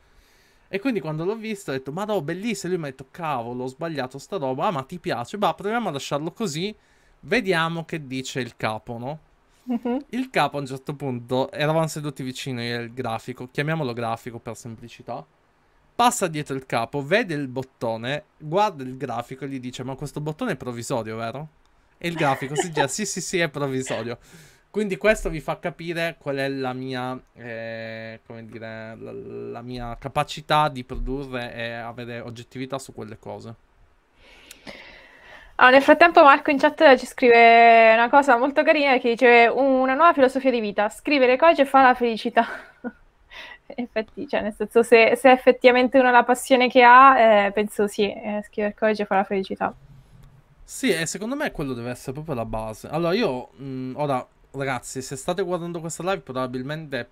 E quindi quando l'ho visto ho detto, ma no, bellissimo, e lui mi ha detto, cavolo, ho sbagliato sta roba, ah ma ti piace, ma proviamo a lasciarlo così, vediamo che dice il capo, no? Uh-huh. Il capo a un certo punto, eravamo seduti vicino al grafico, chiamiamolo grafico per semplicità, passa dietro il capo, vede il bottone, guarda il grafico e gli dice, ma questo bottone è provvisorio, vero? E il grafico si gira, sì sì sì, è provvisorio. Quindi questo vi fa capire qual è la mia, eh, come dire, la, la, mia capacità di produrre e avere oggettività su quelle cose. Ah, nel frattempo Marco in chat ci scrive una cosa molto carina che dice una nuova filosofia di vita, scrivere cose fa la felicità. in cioè, nel senso, se, se è effettivamente una la passione che ha, eh, penso sì, eh, scrivere cose fa la felicità. Sì, e secondo me quello deve essere proprio la base. Allora, io mh, mm, ora, ragazzi, se state guardando questa live, probabilmente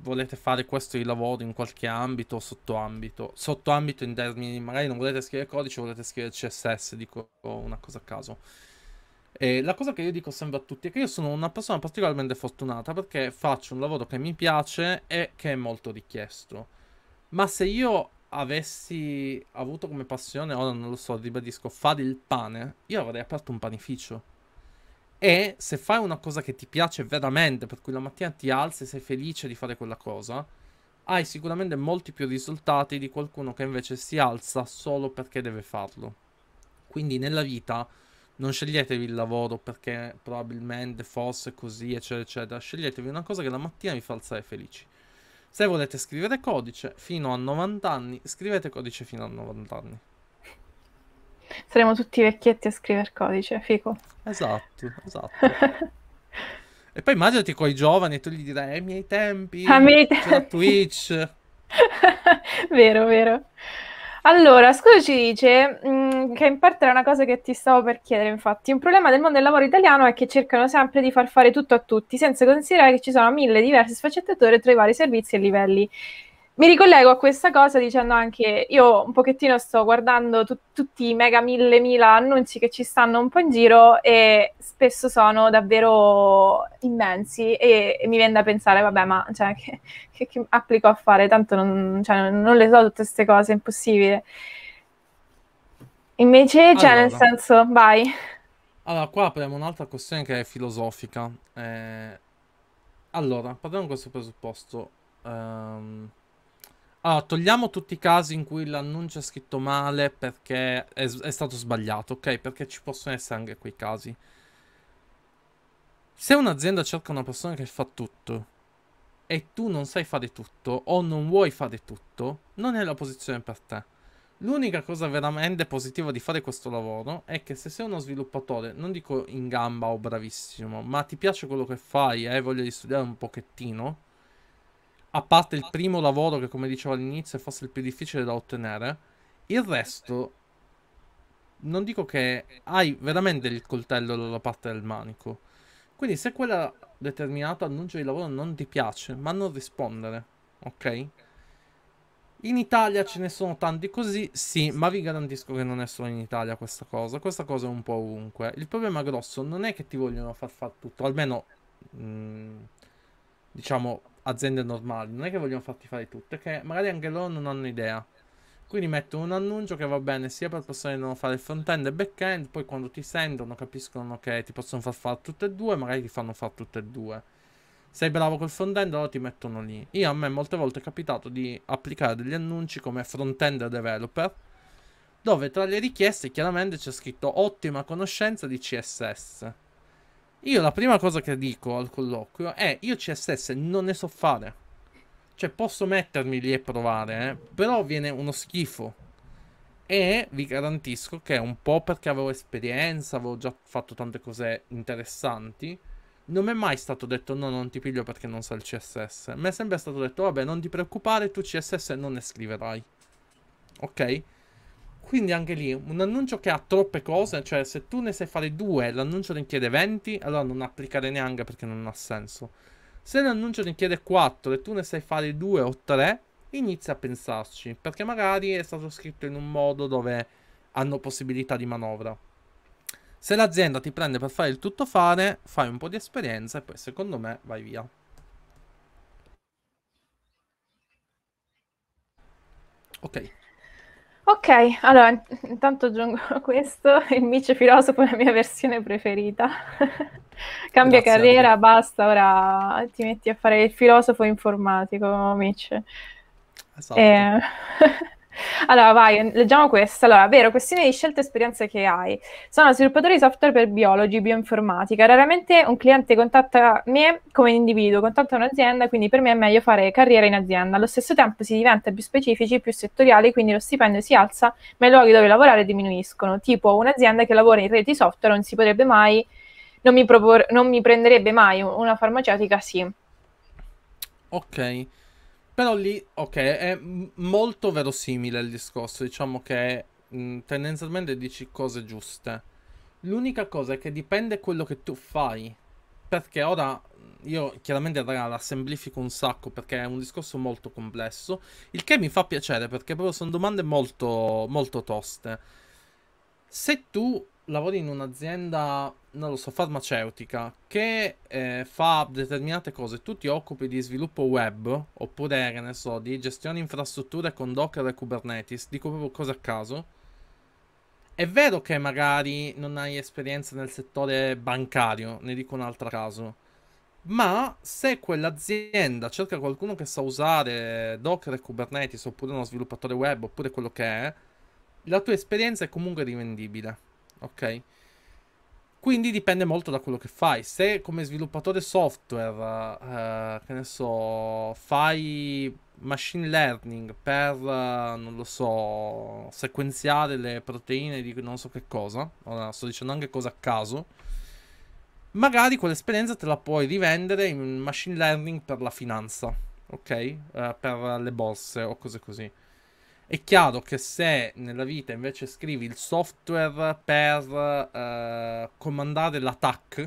volete fare questo di lavoro in qualche ambito o sottoambito. Sottoambito in termini, magari non volete scrivere codice, volete scrivere CSS, dico una cosa a caso. E la cosa che io dico sempre a tutti è che io sono una persona particolarmente fortunata perché faccio un lavoro che mi piace e che è molto richiesto. Ma se io avessi avuto come passione, ora non lo so, ribadisco, fare il pane, io avrei aperto un panificio. E se fai una cosa che ti piace veramente, per cui la mattina ti alzi e sei felice di fare quella cosa, hai sicuramente molti più risultati di qualcuno che invece si alza solo perché deve farlo. Quindi nella vita non sceglietevi il lavoro perché probabilmente fosse così, eccetera, eccetera. Sceglietevi una cosa che la mattina vi fa alzare felici. Se volete scrivere codice fino a 90 anni, scrivete codice fino a 90 anni. Saremo tutti vecchietti a scrivere codice, fico. Esatto, esatto. e poi immaginati coi giovani e tu gli dirai, ai eh, miei tempi, a ah, miei tempi. Twitch. vero, vero. Allora, scusa ci dice mh, mm, che in parte era una cosa che ti stavo per chiedere, infatti. Un problema del mondo del lavoro italiano è che cercano sempre di far fare tutto a tutti, senza considerare che ci sono mille diverse sfaccettature tra i vari servizi e livelli mi ricollego a questa cosa dicendo anche io un pochettino sto guardando tu- tutti i mega mille mila annunci che ci stanno un po' in giro e spesso sono davvero immensi e, e mi viene da pensare vabbè ma cioè, che, che, che, applico a fare tanto non, cioè, non le so tutte queste cose è impossibile invece allora. cioè nel senso vai allora qua apriamo un'altra questione che è filosofica eh, allora partiamo da questo presupposto um allora, ah, togliamo tutti i casi in cui l'annuncio è scritto male perché è, è stato sbagliato, ok? Perché ci possono essere anche quei casi. Se un'azienda cerca una persona che fa tutto e tu non sai fare tutto o non vuoi fare tutto, non è la posizione per te. L'unica cosa veramente positiva di fare questo lavoro è che se sei uno sviluppatore, non dico in gamba o bravissimo, ma ti piace quello che fai e hai voglia di studiare un pochettino, a parte il primo lavoro che come dicevo all'inizio è forse il più difficile da ottenere, il resto non dico che hai veramente il coltello dalla parte del manico. Quindi se quella determinato annuncio di lavoro non ti piace, ma non rispondere, ok? In Italia ce ne sono tanti così, sì, ma vi garantisco che non è solo in Italia questa cosa, questa cosa è un po' ovunque. Il problema grosso non è che ti vogliono far fare tutto, almeno mh, mm, diciamo aziende normali, non è che vogliono farti fare tutto, è che magari anche loro non hanno idea. Quindi mettono un annuncio che va bene sia per persone che devono fare front-end e back-end, poi quando ti sentono capiscono che ti possono far fare tutte e due, magari ti fanno fare tutte e due. Sei bravo col front-end, allora ti mettono lì. Io a me molte volte è capitato di applicare degli annunci come front-end developer, dove tra le richieste chiaramente c'è scritto ottima conoscenza di CSS. Io la prima cosa che dico al colloquio è io CSS non ne so fare. Cioè posso mettermi lì e provare, eh, però viene uno schifo. E vi garantisco che un po' perché avevo esperienza, avevo già fatto tante cose interessanti, non mi è mai stato detto no, non ti piglio perché non sai il CSS. Mi è sempre stato detto vabbè, non ti preoccupare, tu CSS non ne scriverai. Ok? Quindi anche lì un annuncio che ha troppe cose, cioè se tu ne sai fare due e l'annuncio ne chiede 20, allora non applicare neanche perché non ha senso. Se l'annuncio ne chiede 4 e tu ne sai fare 2 o 3, inizia a pensarci, perché magari è stato scritto in un modo dove hanno possibilità di manovra. Se l'azienda ti prende per fare il tutto fare, fai un po' di esperienza e poi secondo me vai via. Ok. Ok, allora intanto aggiungo questo, il Mice filosofo è la mia versione preferita. Cambia Grazie carriera, basta, ora ti metti a fare il filosofo informatico, Mice. Esatto. E... Eh, Allora, vai, leggiamo questa. Allora, vero, questione di scelta e esperienze che hai. Sono sviluppatore di software per biologi, bioinformatica. Raramente un cliente contatta me come individuo, contatta un'azienda, quindi per me è meglio fare carriera in azienda. Allo stesso tempo si diventa più specifici, più settoriali, quindi lo stipendio si alza, ma i luoghi dove lavorare diminuiscono. Tipo un'azienda che lavora in reti software non si potrebbe mai, non mi, propor- non mi prenderebbe mai una farmaceutica, sì. Ok. Però lì, ok, è molto verosimile il discorso, diciamo che mh, tendenzialmente dici cose giuste. L'unica cosa è che dipende quello che tu fai, perché ora io chiaramente raga, la semplifico un sacco perché è un discorso molto complesso, il che mi fa piacere perché proprio sono domande molto, molto toste. Se tu lavori in un'azienda non lo so, farmaceutica che eh, fa determinate cose, tu ti occupi di sviluppo web oppure, ne so, di gestione infrastrutture con Docker e Kubernetes, dico proprio cose a caso. È vero che magari non hai esperienza nel settore bancario, ne dico un altro caso. Ma se quell'azienda cerca qualcuno che sa usare Docker e Kubernetes, oppure uno sviluppatore web, oppure quello che è, la tua esperienza è comunque rivendibile. Ok? Quindi dipende molto da quello che fai. Se come sviluppatore software, eh, che ne so, fai machine learning per, eh, non lo so, sequenziare le proteine di non so che cosa, ora sto dicendo anche cosa a caso, magari quell'esperienza te la puoi rivendere in machine learning per la finanza, ok? Eh, per le borse o cose così. È chiaro che se nella vita invece scrivi il software per eh, comandare l'attack,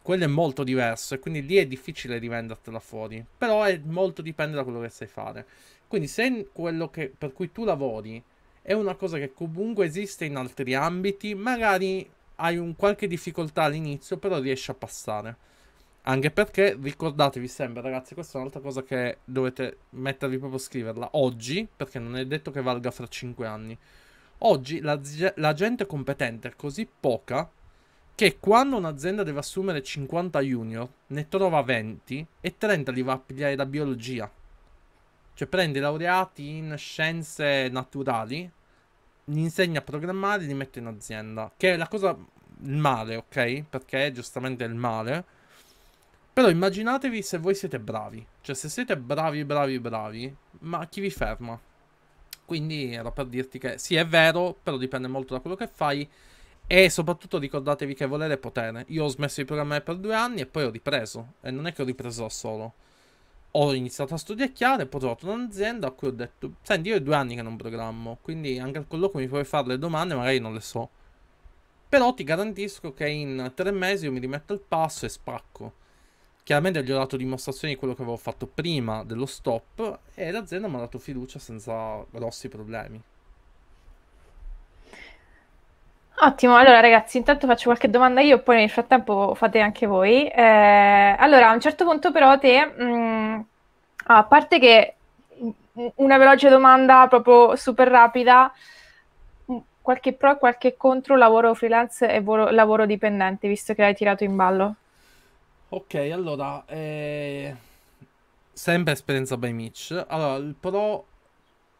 quello è molto diverso e quindi lì è difficile rivendertela fuori. Però è molto dipende da quello che sai fare. Quindi se quello che, per cui tu lavori è una cosa che comunque esiste in altri ambiti, magari hai un qualche difficoltà all'inizio, però riesci a passare. Anche perché ricordatevi sempre, ragazzi, questa è un'altra cosa che dovete mettervi proprio a scriverla oggi, perché non è detto che valga fra 5 anni. Oggi la, la gente competente è così poca che quando un'azienda deve assumere 50 junior, ne trova 20 e 30 li va a pigliare da biologia. Cioè prende i laureati in scienze naturali, li insegna a programmare e li mette in azienda. Che è la cosa il male, ok? Perché è giustamente il male però immaginatevi se voi siete bravi. Cioè, se siete bravi, bravi, bravi, ma chi vi ferma? Quindi era per dirti che sì, è vero, però dipende molto da quello che fai. E soprattutto ricordatevi che volere è potere. Io ho smesso di programmare per due anni e poi ho ripreso. E non è che ho ripreso da solo. Ho iniziato a studiacchiare, poi ho trovato un'azienda a cui ho detto: Senti, io ho due anni che non programmo, quindi anche al colloquio mi puoi fare le domande, magari non le so. Però ti garantisco che in tre mesi io mi rimetto al passo e spacco. Chiaramente gli ho dato dimostrazioni di quello che avevo fatto prima dello stop e l'azienda mi ha dato fiducia senza grossi problemi. Ottimo, allora ragazzi, intanto faccio qualche domanda io, poi nel frattempo fate anche voi. Eh, allora, a un certo punto però te, mh, mm, a parte che una veloce domanda proprio super rapida, mm, qualche pro e qualche contro lavoro freelance e lavoro, lavoro dipendente, visto che l'hai tirato in ballo? Ok, allora, eh... sempre esperienza by Mitch. Allora, il pro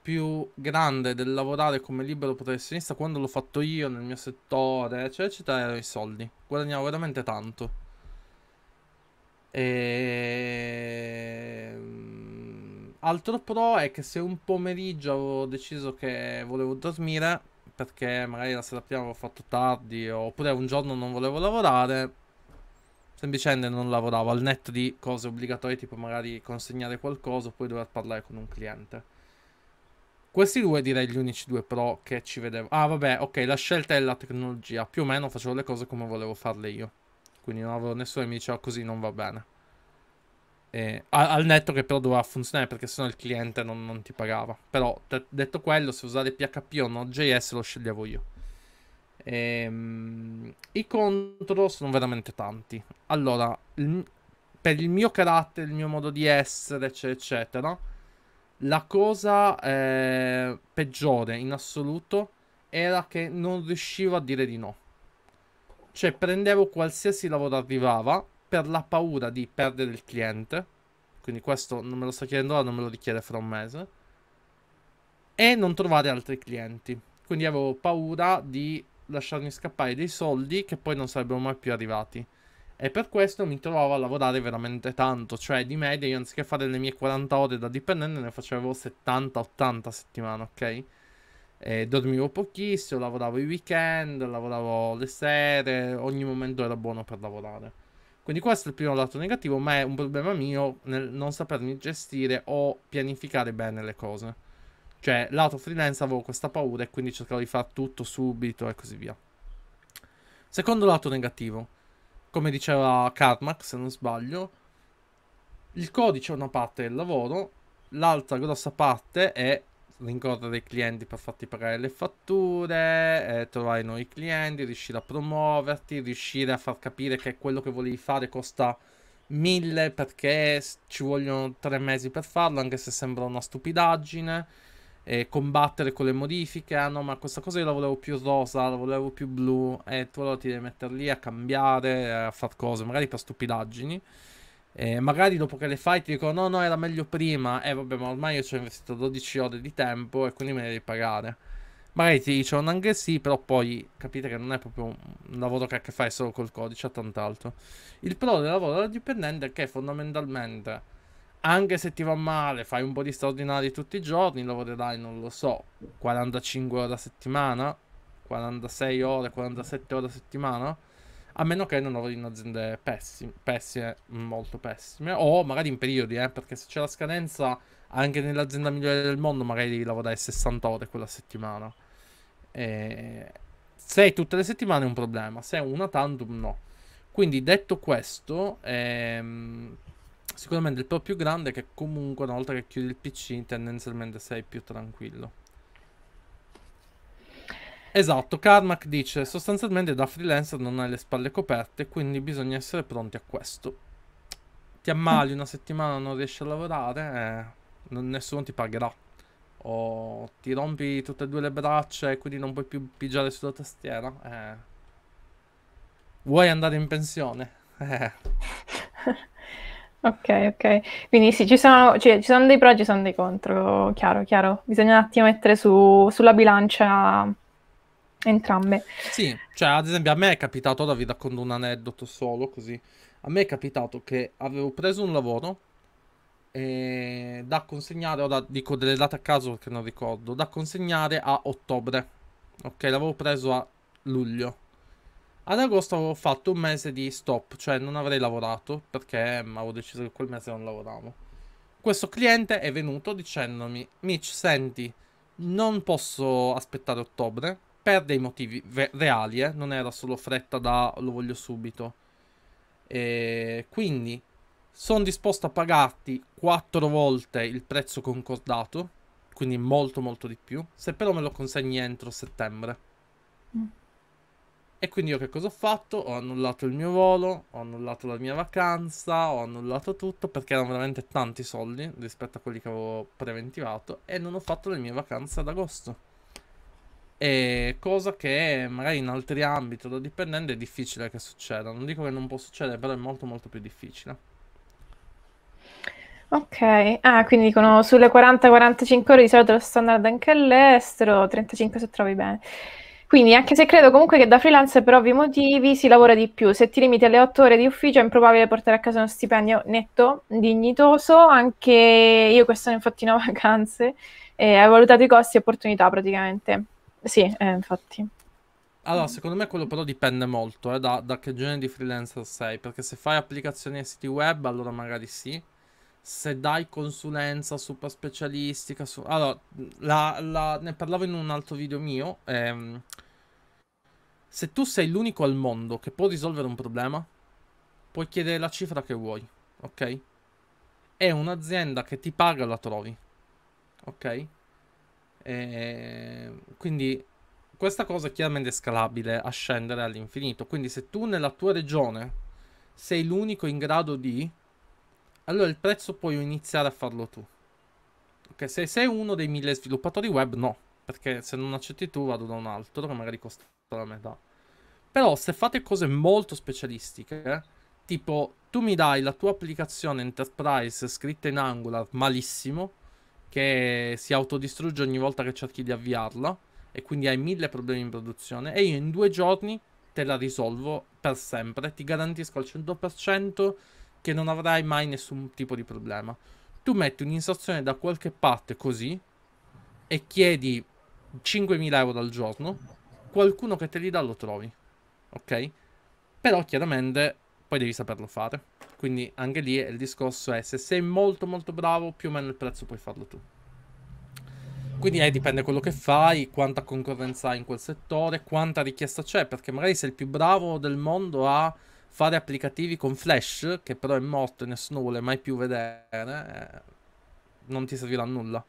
più grande del lavorare come libero professionista quando l'ho fatto io nel mio settore, eccetera, eccetera, erano i soldi. Guadagnavo veramente tanto. E... Ehm, altro pro è che se un pomeriggio avevo deciso che volevo dormire, perché magari la sera prima avevo fatto tardi, oppure un giorno non volevo lavorare, Semplicemente non lavoravo al netto di cose obbligatorie, tipo magari consegnare qualcosa o poi dover parlare con un cliente. Questi due direi gli unici due pro che ci vedevo. Ah, vabbè, ok, la scelta è la tecnologia. Più o meno facevo le cose come volevo farle io. Quindi non avevo nessuno che cioè, mi diceva così non va bene. E, al netto che però doveva funzionare perché sennò il cliente non, non ti pagava. Però, detto quello, se usare PHP o Node.js lo sceglievo io. Ehm, I contro sono veramente tanti. Allora, il, per il mio carattere, il mio modo di essere, eccetera, eccetera, la cosa eh, peggiore in assoluto era che non riuscivo a dire di no. Cioè, prendevo qualsiasi lavoro arrivava per la paura di perdere il cliente. Quindi questo non me lo sta chiedendo ora, non me lo richiede fra un mese. E non trovare altri clienti. Quindi avevo paura di lasciarmi scappare dei soldi che poi non sarebbero mai più arrivati. E per questo mi trovavo a lavorare veramente tanto, cioè di media io anziché fare le mie 40 ore da dipendente ne facevo 70-80 a settimana, ok? E dormivo pochissimo, lavoravo i weekend, lavoravo le sere, ogni momento era buono per lavorare. Quindi questo è il primo lato negativo, ma è un problema mio nel non sapermi gestire o pianificare bene le cose. Cioè, lato freelance avevo questa paura e quindi cercavo di fare tutto subito e così via. Secondo lato negativo, come diceva Carmack, se non sbaglio, il codice è una parte del lavoro, l'altra grossa parte è rincorrere i clienti per farti pagare le fatture, eh, trovare nuovi clienti, riuscire a promuoverti, riuscire a far capire che quello che volevi fare costa mille perché ci vogliono tre mesi per farlo, anche se sembra una stupidaggine eh, combattere con le modifiche. Ah no, ma questa cosa io la volevo più rosa, la volevo più blu. E eh, tu allora ti devi mettere lì a cambiare, a far cose, magari per stupidaggini. Eh, magari dopo che le fai ti dicono no, no, era meglio prima. E vabbè, ma ormai io ci ho investito 12 ore di tempo e quindi me ne devi pagare. Magari ti dicono anche sì, però poi capite che non è proprio un lavoro che ha a che fare solo col codice, ha tant'altro. Il pro del lavoro della dipendente è che fondamentalmente anche se ti va male, fai un po' di straordinari tutti i giorni, lavorerai, non lo so, 45 ore a settimana, 46 ore, 47 ore a settimana, a meno che non lavori in aziende pessime, pessime molto pessime, o magari in periodi, eh, perché se c'è la scadenza anche nell'azienda migliore del mondo magari devi lavorare 60 ore quella settimana. E... Se tutte le settimane è un problema, se una tantum no. Quindi detto questo... Ehm Sicuramente il pro più grande è che comunque una volta che chiudi il PC tendenzialmente sei più tranquillo. Esatto, Carmack dice sostanzialmente da freelancer non hai le spalle coperte, quindi bisogna essere pronti a questo. Ti ammali una settimana, non riesci a lavorare, eh, nessuno ti pagherà. O ti rompi tutte e due le braccia e quindi non puoi più pigiare sulla tastiera. Eh. Vuoi andare in pensione? Eh. Ok, ok. Quindi sì, ci sono, cioè, ci sono dei pro e ci sono dei contro, chiaro, chiaro. Bisogna un attimo mettere su, sulla bilancia entrambe. Sì, cioè ad esempio a me è capitato, ora vi racconto un aneddoto solo così. A me è capitato che avevo preso un lavoro eh, da consegnare, ora dico delle date a caso perché non ricordo, da consegnare a ottobre. Ok, l'avevo preso a luglio. Ad agosto avevo fatto un mese di stop, cioè non avrei lavorato perché mm, avevo deciso che quel mese non lavoravo. Questo cliente è venuto dicendomi, Mitch, senti, non posso aspettare ottobre per dei motivi reali, eh? non era solo fretta da lo voglio subito. E quindi sono disposto a pagarti quattro volte il prezzo concordato, quindi molto molto di più, se però me lo consegni entro settembre. Mm. E quindi io che cosa ho fatto? Ho annullato il mio volo, ho annullato la mia vacanza, ho annullato tutto perché erano veramente tanti soldi rispetto a quelli che avevo preventivato e non ho fatto le mie vacanze ad agosto. E cosa che magari in altri ambiti da dipendente è difficile che succeda. Non dico che non può succedere, però è molto molto più difficile. Ok, ah, quindi dicono sulle 40-45 ore di solito lo standard anche all'estero, 35 se trovi bene. Quindi, anche se credo comunque che da freelance per ovvi motivi si lavora di più, se ti limiti alle otto ore di ufficio è improbabile portare a casa uno stipendio netto, dignitoso. Anche io quest'anno infatti no vacanze, eh, ho valutato i costi e opportunità praticamente. Sì, eh, infatti. Allora, secondo me quello però dipende molto eh, da, da che genere di freelancer sei, perché se fai applicazioni e siti web allora magari sì, se dai consulenza super specialistica. Su... Allora, la, la... ne parlavo in un altro video mio. Ehm... Se tu sei l'unico al mondo che può risolvere un problema, puoi chiedere la cifra che vuoi, ok? È un'azienda che ti paga la trovi, ok? E... Ehm, quindi questa cosa è chiaramente scalabile a scendere all'infinito. Quindi se tu nella tua regione sei l'unico in grado di allora il prezzo puoi iniziare a farlo tu. Ok, se sei uno dei mille sviluppatori web, no. Perché se non accetti tu vado da un altro che magari costa la metà. Però se fate cose molto specialistiche, eh, tipo tu mi dai la tua applicazione Enterprise scritta in Angular malissimo, che si autodistrugge ogni volta che cerchi di avviarla, e quindi hai mille problemi in produzione, e io in due giorni te la risolvo per sempre, ti garantisco al 100% che non avrai mai nessun tipo di problema. Tu metti un'inserzione da qualche parte così e chiedi 5.000 euro al giorno, qualcuno che te li dà lo trovi, ok? Però chiaramente poi devi saperlo fare. Quindi anche lì il discorso è se sei molto molto bravo, più o meno il prezzo puoi farlo tu. Quindi eh, dipende quello che fai, quanta concorrenza hai in quel settore, quanta richiesta c'è, perché magari sei il più bravo del mondo a fare applicativi con Flash, che però è morto e nessuno vuole mai più vedere, eh, non ti servirà a nulla.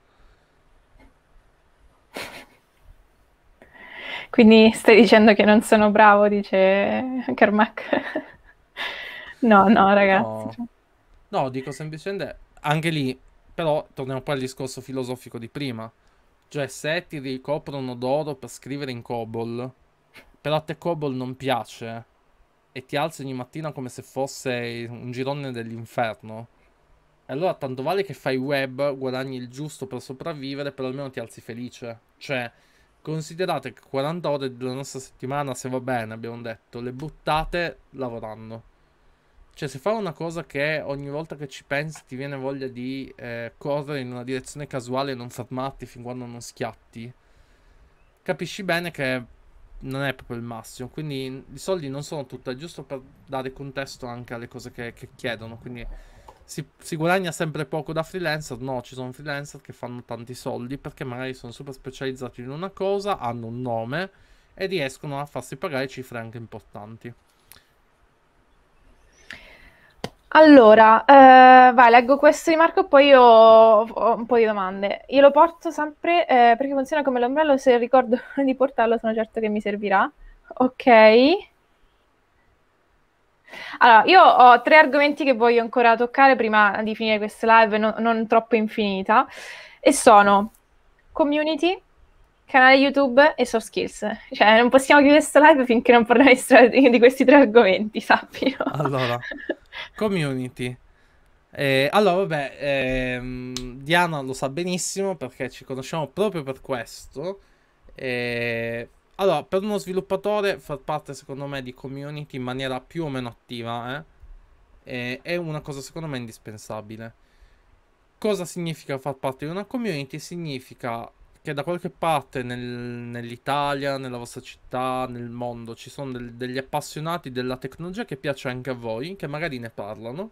Quindi stai dicendo che non sono bravo, dice Kermac. no, no, ragazzi. No. Cioè. no, dico semplicemente, anche lì, però torniamo poi al discorso filosofico di prima. Cioè, se ti ricoprono d'oro per scrivere in COBOL, però a te COBOL non piace, e ti alzi ogni mattina come se fosse un girone dell'inferno. E allora tanto vale che fai web, guadagni il giusto per sopravvivere, però almeno ti alzi felice. Cioè, considerate che 40 ore della nostra settimana, se va bene, abbiamo detto, le buttate lavorando. Cioè, se fai una cosa che ogni volta che ci pensi ti viene voglia di eh, correre in una direzione casuale e non fermarti fin quando non schiatti, capisci bene che non è proprio il massimo, quindi i soldi non sono tutto, è giusto per dare contesto anche alle cose che, che chiedono, quindi si, si, guadagna sempre poco da freelancer, no, ci sono freelancer che fanno tanti soldi perché magari sono super specializzati in una cosa, hanno un nome e riescono a farsi pagare cifre anche importanti. Allora, eh, vai, leggo questo di Marco, poi ho, ho un po' di domande. Io lo porto sempre eh, perché funziona come l'ombrello, se ricordo di portarlo sono certo che mi servirà. Ok. Allora, io ho tre argomenti che voglio ancora toccare prima di finire questa live, non, non troppo infinita, e sono community, canale YouTube e soft skills. Cioè, non possiamo chiudere questa live finché non parliamo di, questi tre argomenti, sappilo. Allora, community. Eh, allora, vabbè, ehm, Diana lo sa benissimo perché ci conosciamo proprio per questo. Eh, allora, per uno sviluppatore far parte, secondo me, di community in maniera più o meno attiva eh, eh è una cosa, secondo me, indispensabile. Cosa significa far parte di una community? Significa che da qualche parte nel, nell'Italia, nella vostra città, nel mondo ci sono del, degli appassionati della tecnologia che piace anche a voi, che magari ne parlano.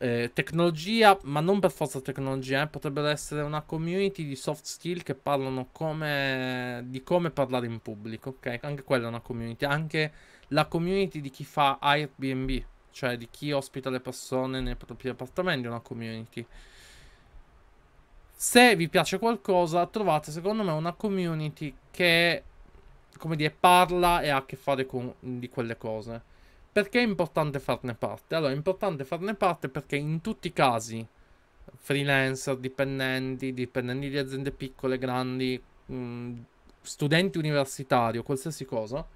Eh, tecnologia, ma non per forza tecnologia, eh, potrebbe essere una community di soft skill che parlano come, di come parlare in pubblico, ok? Anche quella è una community, anche la community di chi fa Airbnb, cioè di chi ospita le persone nei propri appartamenti, è una community. Se vi piace qualcosa, trovate secondo me una community che, come dire, parla e ha a che fare con di quelle cose. Perché è importante farne parte? Allora, è importante farne parte perché in tutti i casi, freelancer, dipendenti, dipendenti di aziende piccole, grandi, mm, studenti universitari o qualsiasi cosa,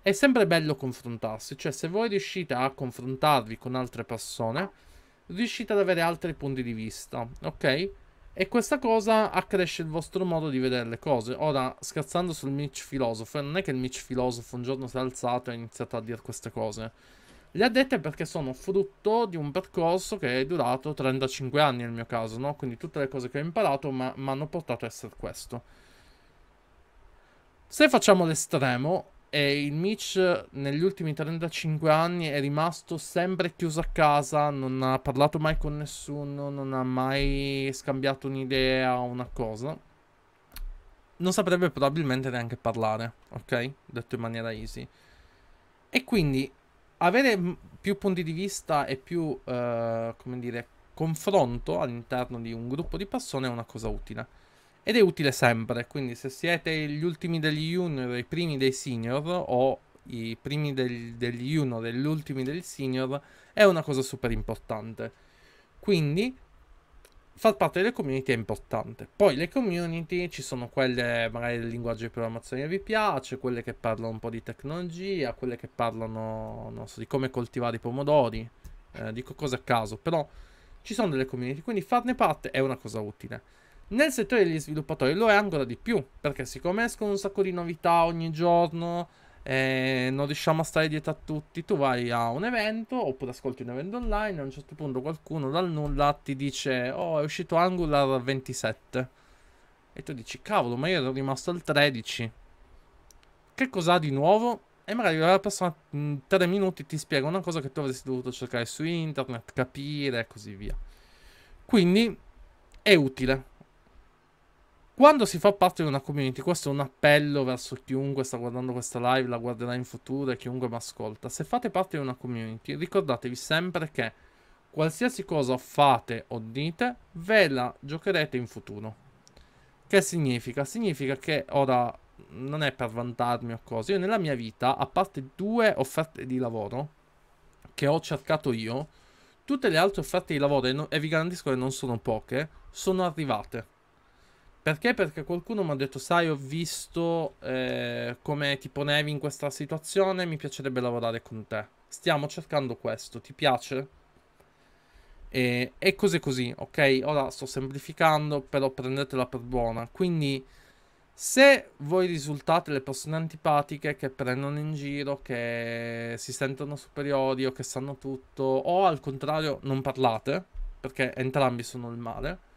è sempre bello confrontarsi, cioè se voi riuscite a confrontarvi con altre persone, riuscite ad avere altri punti di vista, ok? E questa cosa accresce il vostro modo di vedere le cose. Ora, scherzando sul Mitch filosofo, non è che il Mitch filosofo un giorno si è alzato e ha iniziato a dire queste cose. Le ha dette perché sono frutto di un percorso che è durato 35 anni nel mio caso, no? Quindi tutte le cose che ho imparato mi hanno portato a essere questo. Se facciamo l'estremo, e il Mitch negli ultimi 35 anni è rimasto sempre chiuso a casa, non ha parlato mai con nessuno, non ha mai scambiato un'idea o una cosa. Non saprebbe probabilmente neanche parlare, ok? Detto in maniera easy. E quindi avere più punti di vista e più, uh, come dire, confronto all'interno di un gruppo di persone è una cosa utile ed è utile sempre, quindi se siete gli ultimi degli junior, i primi dei senior o i primi del, degli junior e gli ultimi del senior è una cosa super importante. Quindi far parte delle community è importante. Poi le community ci sono quelle magari del linguaggio di programmazione che vi piace, quelle che parlano un po' di tecnologia, quelle che parlano so, di come coltivare i pomodori, eh, dico cose a caso, però ci sono delle community, quindi farne parte è una cosa utile. Nel settore degli sviluppatori lo è ancora di più, perché siccome escono un sacco di novità ogni giorno, e eh, non riusciamo a stare dietro a tutti, tu vai a un evento oppure ascolti un evento online e a un certo punto qualcuno dal nulla ti dice oh è uscito Angular 27 e tu dici cavolo ma io ero rimasto al 13 che cos'ha di nuovo? E magari la persona in mm, 3 minuti ti spiega una cosa che tu avresti dovuto cercare su internet, capire e così via. Quindi è utile quando si fa parte di una community, questo è un appello verso chiunque sta guardando questa live, la guarderà in futuro e chiunque mi ascolta. Se fate parte di una community, ricordatevi sempre che qualsiasi cosa fate o dite, ve la giocherete in futuro. Che significa? Significa che ora non è per vantarmi o cose, io nella mia vita, a parte due offerte di lavoro che ho cercato io, tutte le altre offerte di lavoro, e, vi garantisco che non sono poche, sono arrivate perché? Perché qualcuno mi ha detto, sai, ho visto eh, come ti ponevi in questa situazione, mi piacerebbe lavorare con te. Stiamo cercando questo, ti piace? E, e cose così, ok? Ora sto semplificando, però prendetela per buona. Quindi, se voi risultate le persone antipatiche che prendono in giro, che si sentono superiori o che sanno tutto, o al contrario non parlate, perché entrambi sono il male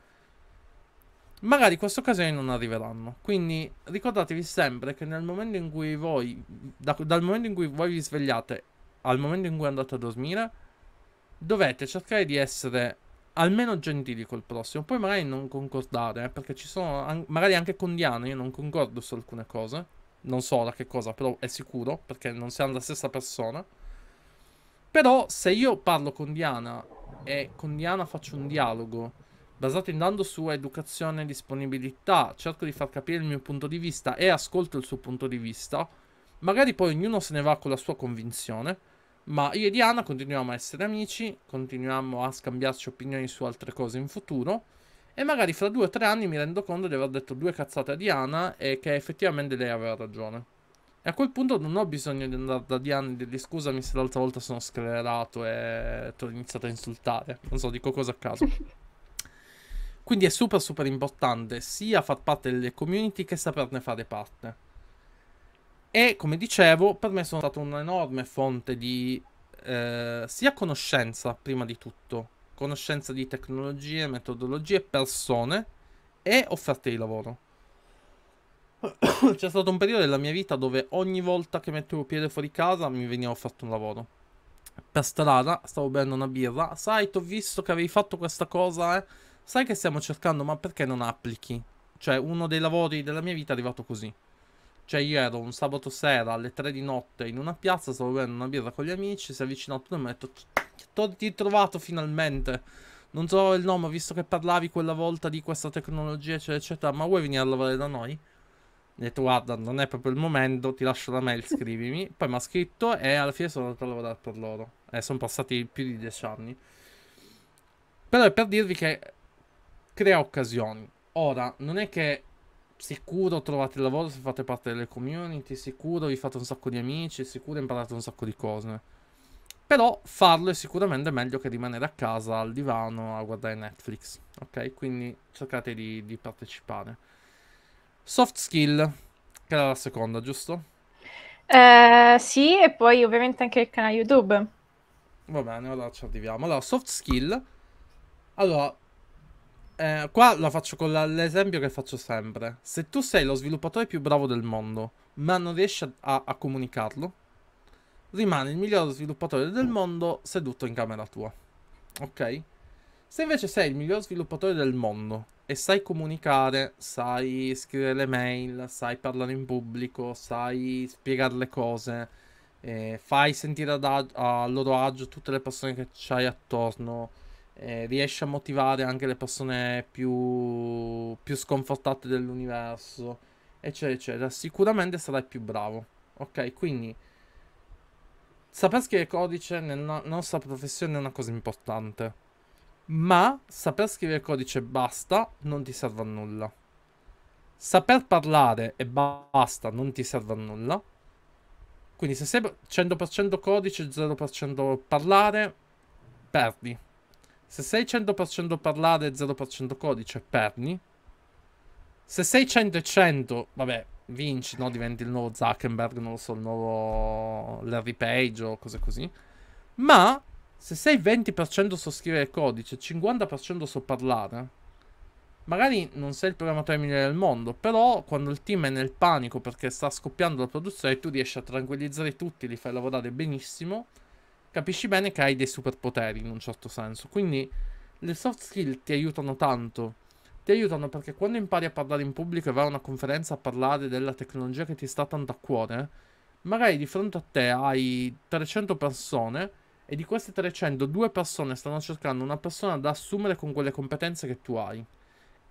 magari queste occasioni non arriveranno. Quindi ricordatevi sempre che nel momento in cui voi, da, dal momento in cui voi vi svegliate al momento in cui andate a dormire, dovete cercare di essere almeno gentili col prossimo. Poi magari non concordare, eh, perché ci sono, an- magari anche con Diana, io non concordo su alcune cose. Non so da che cosa, però è sicuro, perché non siamo la stessa persona. Però se io parlo con Diana e con Diana faccio un dialogo basato in su educazione e disponibilità, cerco di far capire il mio punto di vista e ascolto il suo punto di vista. Magari poi ognuno se ne va con la sua convinzione, ma io e Diana continuiamo a essere amici, continuiamo a scambiarci opinioni su altre cose in futuro e magari fra due o tre anni mi rendo conto di aver detto due cazzate a Diana e che effettivamente lei aveva ragione. E a quel punto non ho bisogno di andare da Diana e dirgli scusami se l'altra volta sono sclerato e ti ho iniziato a insultare. Non so, dico cosa a caso. Quindi è super super importante sia far parte delle community che saperne fare parte. E come dicevo, per me sono stata un'enorme fonte di eh, sia conoscenza, prima di tutto, conoscenza di tecnologie, metodologie, persone e offerte di lavoro. C'è stato un periodo della mia vita dove ogni volta che mettevo piede fuori casa mi veniva offerto un lavoro. Per strada stavo bevendo una birra, sai, ti ho visto che avevi fatto questa cosa, eh Sai che stiamo cercando, ma perché non applichi? Cioè, uno dei lavori della mia vita è arrivato così. Cioè, io ero un sabato sera alle 3 di notte in una piazza, stavo bevendo una birra con gli amici, si è avvicinato e mi ha detto ti ho trovato finalmente. Non so il nome, visto che parlavi quella volta di questa tecnologia, eccetera, eccetera, ma vuoi venire a lavorare da noi? Mi ha detto guarda, non è proprio il momento, ti lascio la mail, scrivimi. Poi mi ha scritto e alla fine sono andato a lavorare per loro. Eh, sono passati più di dieci anni. Però è per dirvi che crea occasioni. Ora, non è che sicuro trovate lavoro se fate parte delle community, sicuro vi fate un sacco di amici, sicuro imparate un sacco di cose. Però farlo è sicuramente meglio che rimanere a casa, al divano, a guardare Netflix. Ok? Quindi cercate di, di partecipare. Soft skill, che era la seconda, giusto? Eh, sì, e poi ovviamente anche il canale YouTube. Va bene, ora ci arriviamo. Allora, soft skill. Allora, eh, qua la faccio con l'esempio che faccio sempre. Se tu sei lo sviluppatore più bravo del mondo, ma non riesci a, a comunicarlo, rimani il miglior sviluppatore del mondo seduto in camera tua. Ok? Se invece sei il miglior sviluppatore del mondo e sai comunicare, sai scrivere le mail, sai parlare in pubblico, sai spiegare le cose, eh, fai sentire ad, a loro agio tutte le persone che c'hai attorno, eh, riesce a motivare anche le persone più, più sconfortate dell'universo, eccetera, eccetera. Sicuramente sarai più bravo. Ok, quindi saper scrivere codice nella nostra professione è una cosa importante, ma saper scrivere codice basta non ti serve a nulla. Saper parlare e basta non ti serve a nulla. Quindi se sei 100% codice, 0% parlare, perdi. Se sei 100% parlare e 0% codice, perni. Se sei 100 e 100, vabbè, vinci, no? Diventi il nuovo Zuckerberg, non lo so, il nuovo Larry Page o cose così. Ma se sei 20% so scrivere codice, 50% so parlare, magari non sei il programmatore migliore del mondo, però quando il team è nel panico perché sta scoppiando la produzione, tu riesci a tranquillizzare tutti, li fai lavorare benissimo capisci bene che hai dei superpoteri in un certo senso. Quindi le soft skill ti aiutano tanto. Ti aiutano perché quando impari a parlare in pubblico e vai a una conferenza a parlare della tecnologia che ti sta tanto a cuore, magari di fronte a te hai 300 persone e di queste 300 due persone stanno cercando una persona da assumere con quelle competenze che tu hai.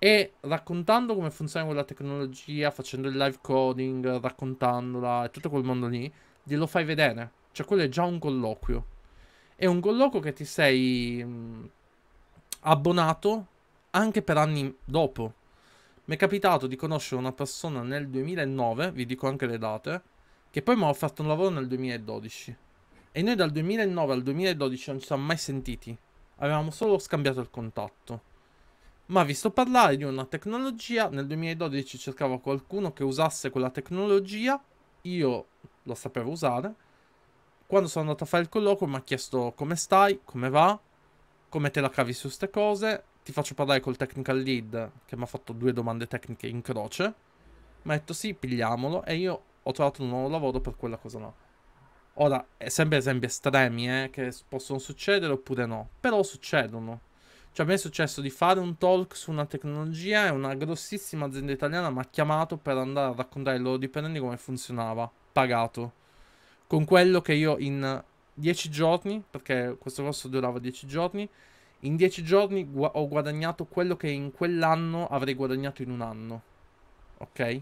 E raccontando come funziona quella tecnologia, facendo il live coding, raccontandola e tutto quel mondo lì, glielo fai vedere. Cioè quello è già un colloquio è un colloquio che ti sei mh, mm, abbonato anche per anni dopo. Mi è capitato di conoscere una persona nel 2009, vi dico anche le date, che poi mi ha fatto un lavoro nel 2012. E noi dal 2009 al 2012 non ci siamo mai sentiti, avevamo solo scambiato il contatto. Ma vi sto parlare di una tecnologia, nel 2012 cercavo qualcuno che usasse quella tecnologia, io la sapevo usare, quando sono andato a fare il colloquio mi ha chiesto come stai, come va, come te la cavi su queste cose. Ti faccio parlare col technical lead che mi ha fatto due domande tecniche in croce. Mi ha detto sì, pigliamolo e io ho trovato un nuovo lavoro per quella cosa là. Ora, è sempre esempi estremi eh, che possono succedere oppure no, però succedono. Cioè, a me è successo di fare un talk su una tecnologia e una grossissima azienda italiana mi ha chiamato per andare a raccontare ai loro dipendenti come funzionava, pagato con quello che io in 10 giorni, perché questo corso durava 10 giorni, in 10 giorni gu- ho guadagnato quello che in quell'anno avrei guadagnato in un anno. Ok?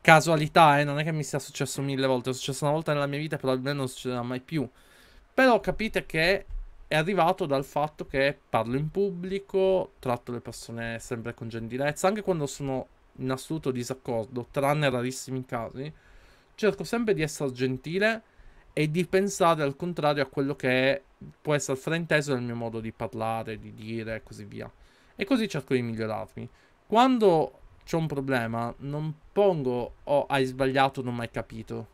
Casualità, eh, non è che mi sia successo mille volte, è successo una volta nella mia vita e probabilmente non succederà mai più. Però capite che è arrivato dal fatto che parlo in pubblico, tratto le persone sempre con gentilezza, anche quando sono in assoluto disaccordo, tranne rarissimi casi cerco sempre di essere gentile e di pensare al contrario a quello che può essere frainteso nel mio modo di parlare, di dire e così via. E così cerco di migliorarmi. Quando c'è un problema, non pongo o oh, hai sbagliato, non hai capito.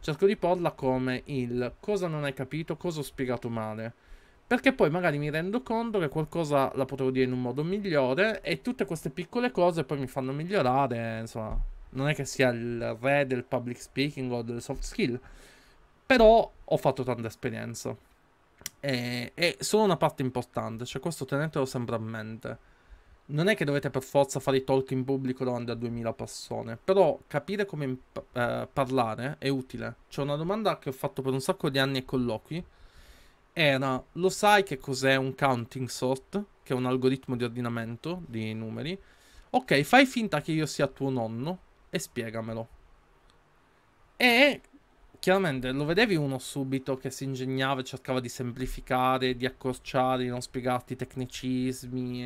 Cerco di porla come il cosa non hai capito, cosa ho spiegato male. Perché poi magari mi rendo conto che qualcosa la potevo dire in un modo migliore e tutte queste piccole cose poi mi fanno migliorare, insomma, non è che sia il re del public speaking o delle soft skill, però ho fatto tanta esperienza. E, e sono una parte importante, cioè questo tenetelo sempre a mente. Non è che dovete per forza fare i talk in pubblico davanti a 2000 persone, però capire come imp- eh, parlare è utile. C'è una domanda che ho fatto per un sacco di anni ai colloqui, era, lo sai che cos'è un counting sort, che è un algoritmo di ordinamento di numeri? Ok, fai finta che io sia tuo nonno e spiegamelo. E chiaramente lo vedevi uno subito che si ingegnava, e cercava di semplificare, di accorciare, di non spiegarti i tecnicismi.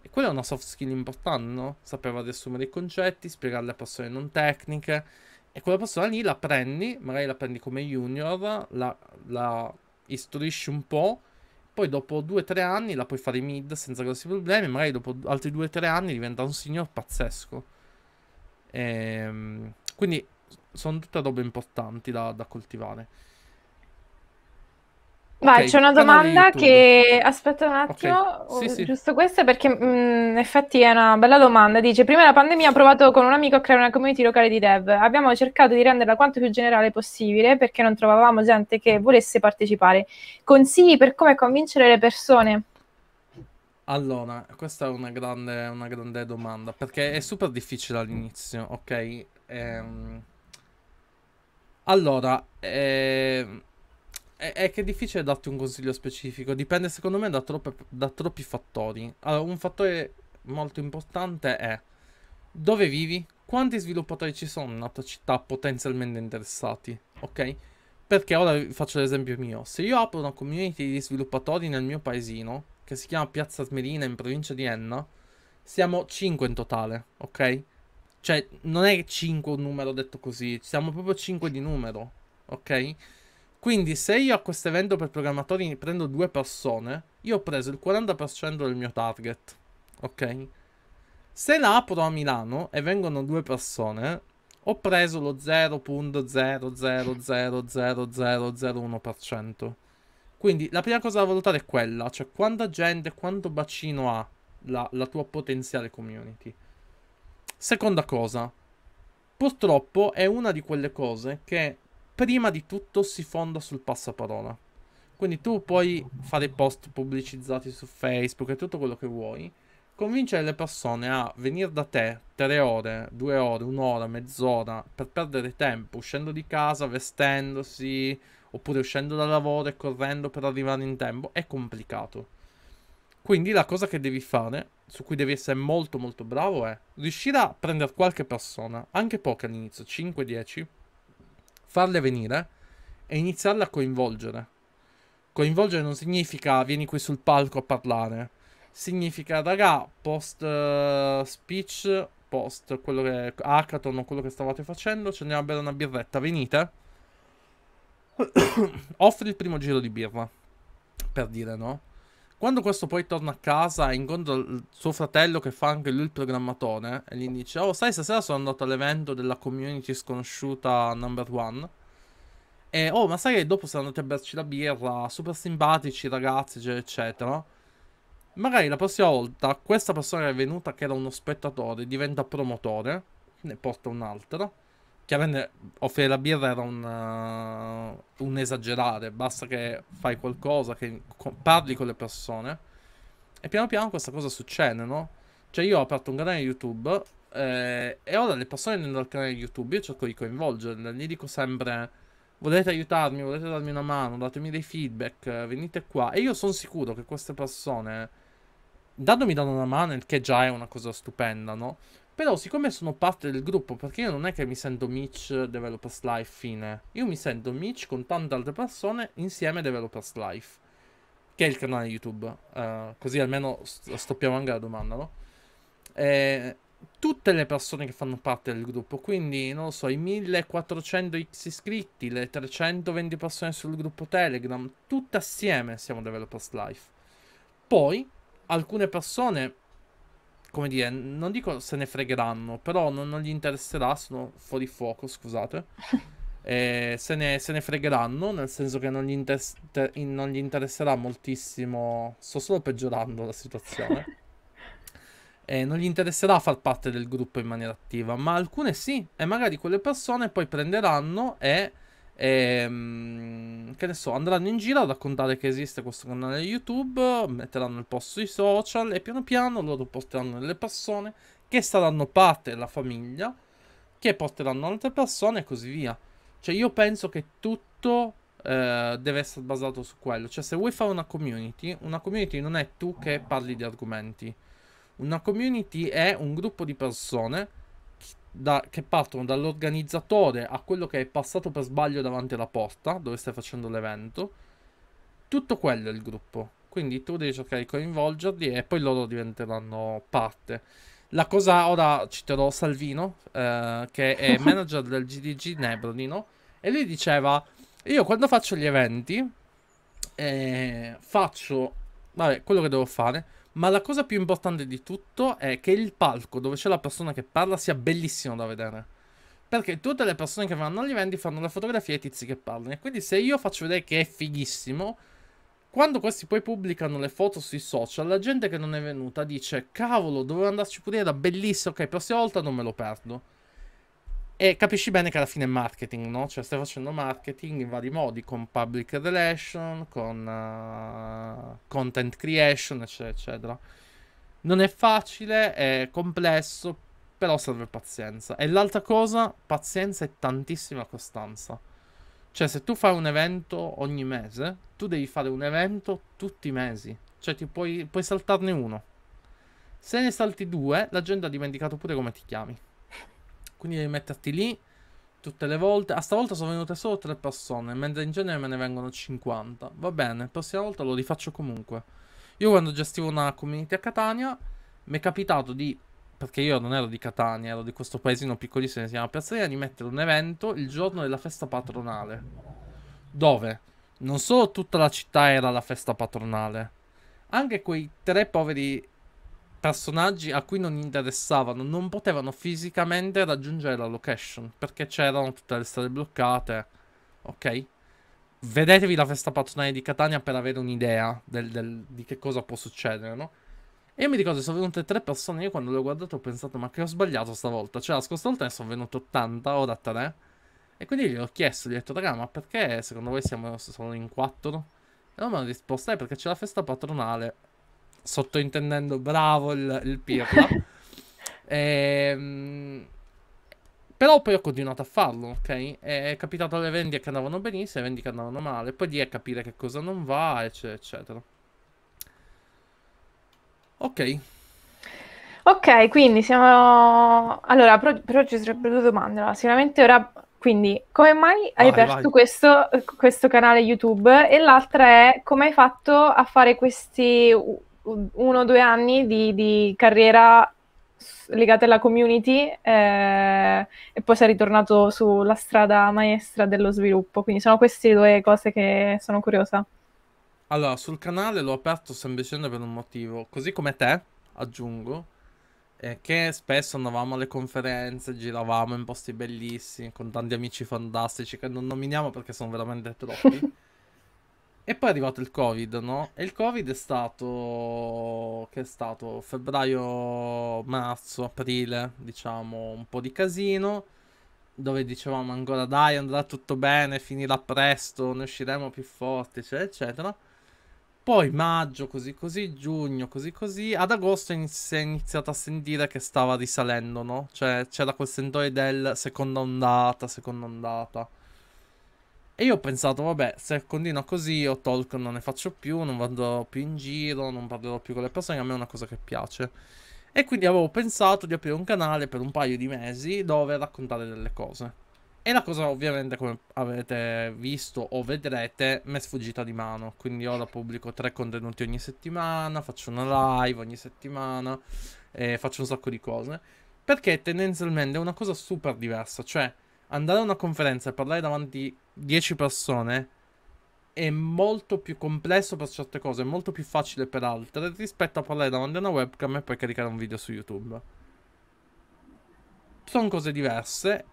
E quella è una soft skill importante, no? Sapeva riassumere i concetti, spiegarli a persone non tecniche. E quella persona lì la prendi, magari la prendi come junior, la, la istruisci un po', poi dopo 2-3 anni la puoi fare mid senza grossi problemi, magari dopo altri 2-3 anni diventa un signor pazzesco. Ehm, quindi sono tutte robe importanti da, da coltivare. Vai, okay, c'è una domanda che aspetta un attimo, okay. Oh, sì, giusto sì. questa perché mh, mm, in effetti è una bella domanda. Dice: Prima della pandemia ho provato con un amico a creare una community locale di dev. Abbiamo cercato di renderla quanto più generale possibile perché non trovavamo gente che volesse partecipare. Consigli per come convincere le persone? Allora, questa è una grande, una grande domanda, perché è super difficile all'inizio, ok? Ehm... Allora, ehm... è, che è difficile darti un consiglio specifico, dipende secondo me da, troppe, da troppi fattori. Allora, un fattore molto importante è dove vivi, quanti sviluppatori ci sono nella tua città potenzialmente interessati, ok? Perché ora faccio l'esempio mio, se io apro una community di sviluppatori nel mio paesino, che si chiama Piazza Smerina in provincia di Enna, siamo 5 in totale, ok? Cioè, non è 5 un numero detto così, siamo proprio 5 di numero, ok? Quindi se io a questo evento per programmatori prendo due persone, io ho preso il 40% del mio target, ok? Se la apro a Milano e vengono due persone, ho preso lo 0.0000001%. Quindi la prima cosa da valutare è quella, cioè quanta gente, quanto bacino ha la, la tua potenziale community. Seconda cosa, purtroppo è una di quelle cose che prima di tutto si fonda sul passaparola. Quindi tu puoi fare post pubblicizzati su Facebook e tutto quello che vuoi, convincere le persone a venire da te tre ore, due ore, un'ora, mezz'ora per perdere tempo uscendo di casa, vestendosi, oppure uscendo dal lavoro e correndo per arrivare in tempo, è complicato. Quindi la cosa che devi fare, su cui devi essere molto molto bravo, è riuscire a prendere qualche persona, anche poche all'inizio, 5-10, farle venire e iniziarle a coinvolgere. Coinvolgere non significa vieni qui sul palco a parlare, significa raga, post uh, speech, post quello che hackathon o quello che stavate facendo, ci andiamo a bere una birretta, venite offre il primo giro di birra, per dire no. Quando questo poi torna a casa e incontra il suo fratello che fa anche lui il programmatore e gli dice Oh sai stasera sono andato all'evento della community sconosciuta number one E oh ma sai che dopo sono andati a berci la birra, super simpatici ragazzi eccetera cioè, eccetera Magari la prossima volta questa persona che è venuta che era uno spettatore diventa promotore, ne porta un altro chiaramente offrire la birra era un, uh, un esagerare, basta che fai qualcosa, che parli con le persone. E piano piano questa cosa succede, no? Cioè io ho aperto un canale YouTube eh, e ora le persone vengono dal canale YouTube, io cerco di coinvolgerle, gli dico sempre volete aiutarmi, volete darmi una mano, datemi dei feedback, venite qua. E io sono sicuro che queste persone, dandomi danno una mano, il che già è una cosa stupenda, no? Però siccome sono parte del gruppo, perché io non è che mi sento Mitch Developers Life fine, io mi sento Mitch con tante altre persone insieme a Developers Life, che è il canale YouTube, uh, così almeno stoppiamo anche la domanda, no? E tutte le persone che fanno parte del gruppo, quindi non lo so, i 1400 X iscritti, le 320 persone sul gruppo Telegram, tutte assieme siamo Developers Life. Poi alcune persone come dire, non dico se ne fregheranno, però non, non gli interesserà, sono fuori fuoco, scusate. Eh, se, ne, se, ne, fregheranno, nel senso che non gli, inter- non gli, interesserà moltissimo. Sto solo peggiorando la situazione. Eh, non gli interesserà far parte del gruppo in maniera attiva, ma alcune sì, e magari quelle persone poi prenderanno e e, ehm, che ne so, andranno in giro a raccontare che esiste questo canale YouTube, metteranno il post sui social e piano piano loro porteranno delle persone che saranno parte della famiglia, che porteranno altre persone e così via. Cioè io penso che tutto eh, deve essere basato su quello. Cioè se vuoi fare una community, una community non è tu che parli di argomenti. Una community è un gruppo di persone da, che partono dall'organizzatore a quello che è passato per sbaglio davanti alla porta dove stai facendo l'evento. Tutto quello è il gruppo. Quindi tu devi cercare di coinvolgerli e poi loro diventeranno parte. La cosa, ora citerò Salvino, eh, che è manager del GDG Nebronino, e lui diceva, io quando faccio gli eventi, eh, faccio, vabbè, quello che devo fare, ma la cosa più importante di tutto è che il palco dove c'è la persona che parla sia bellissimo da vedere. Perché tutte le persone che vanno agli eventi fanno le fotografie ai tizi che parlano. E quindi se io faccio vedere che è fighissimo, quando questi poi pubblicano le foto sui social, la gente che non è venuta dice: Cavolo, dovevo andarci pure, era bellissimo. Ok, prossima volta non me lo perdo. E capisci bene che alla fine è marketing, no? Cioè stai facendo marketing in vari modi, con public relation, con uh, content creation, eccetera, eccetera. Non è facile, è complesso, però serve pazienza. E l'altra cosa, pazienza e tantissima costanza. Cioè se tu fai un evento ogni mese, tu devi fare un evento tutti i mesi. Cioè ti puoi, puoi saltarne uno. Se ne salti due, la gente ha dimenticato pure come ti chiami. Quindi devi metterti lì tutte le volte. A ah, stavolta sono venute solo tre persone, mentre in genere me ne vengono 50. Va bene, prossima volta lo rifaccio comunque. Io quando gestivo una community a Catania, mi è capitato di... Perché io non ero di Catania, ero di questo paesino piccolissimo che si chiama Piazzarina, di mettere un evento il giorno della festa patronale. Dove non solo tutta la città era la festa patronale, anche quei tre poveri personaggi a cui non interessavano non potevano fisicamente raggiungere la location perché c'erano tutte le strade bloccate. Ok? Vedetevi la festa patronale di Catania per avere un'idea del, del, di che cosa può succedere, no? E io mi ricordo, sono venute tre persone. Io quando l'ho guardato ho pensato, ma che ho sbagliato stavolta? Cioè, la scorsa volta ne sono venute 80, ora 3. E quindi gli ho chiesto, gli ho detto, raga, ma perché secondo voi siamo solo in 4? E loro mi hanno risposto, è eh, perché c'è la festa patronale sottointendendo bravo il, il Pirla. ehm, però poi ho continuato a farlo, ok? È capitato alle vendite che andavano benissimo e vendite che andavano male. Poi lì a capire che cosa non va, eccetera, eccetera. Ok. Ok, quindi siamo... Allora, però, per oggi sarebbero due domande. No? Sicuramente ora... Quindi, come mai hai vai, aperto vai. Questo, questo, canale YouTube? E l'altra è come hai fatto a fare questi uno o due anni di, di carriera legata alla community eh, e poi sei ritornato sulla strada maestra dello sviluppo. Quindi sono queste due cose che sono curiosa. Allora, sul canale l'ho aperto semplicemente per un motivo, così come te, aggiungo, eh, che spesso andavamo alle conferenze, giravamo in posti bellissimi, con tanti amici fantastici che non nominiamo perché sono veramente troppi. E poi è arrivato il Covid, no? E il Covid è stato... che è stato febbraio, marzo, aprile, diciamo, un po' di casino. Dove dicevamo ancora dai, andrà tutto bene, finirà presto, ne usciremo più forti, eccetera, eccetera. Poi maggio, così così, giugno, così così. Ad agosto si è iniziato a sentire che stava risalendo, no? Cioè c'era quel sentore del seconda ondata, seconda ondata. E io ho pensato, vabbè, se continua così io talk non ne faccio più, non vado più in giro, non parlerò più con le persone, a me è una cosa che piace. E quindi avevo pensato di aprire un canale per un paio di mesi dove raccontare delle cose. E la cosa ovviamente, come avete visto o vedrete, mi è sfuggita di mano. Quindi ora pubblico tre contenuti ogni settimana, faccio una live ogni settimana, e faccio un sacco di cose. Perché tendenzialmente è una cosa super diversa, cioè andare a una conferenza e parlare davanti a 10 persone è molto più complesso per certe cose, è molto più facile per altre rispetto a parlare davanti a una webcam e poi caricare un video su YouTube. Sono cose diverse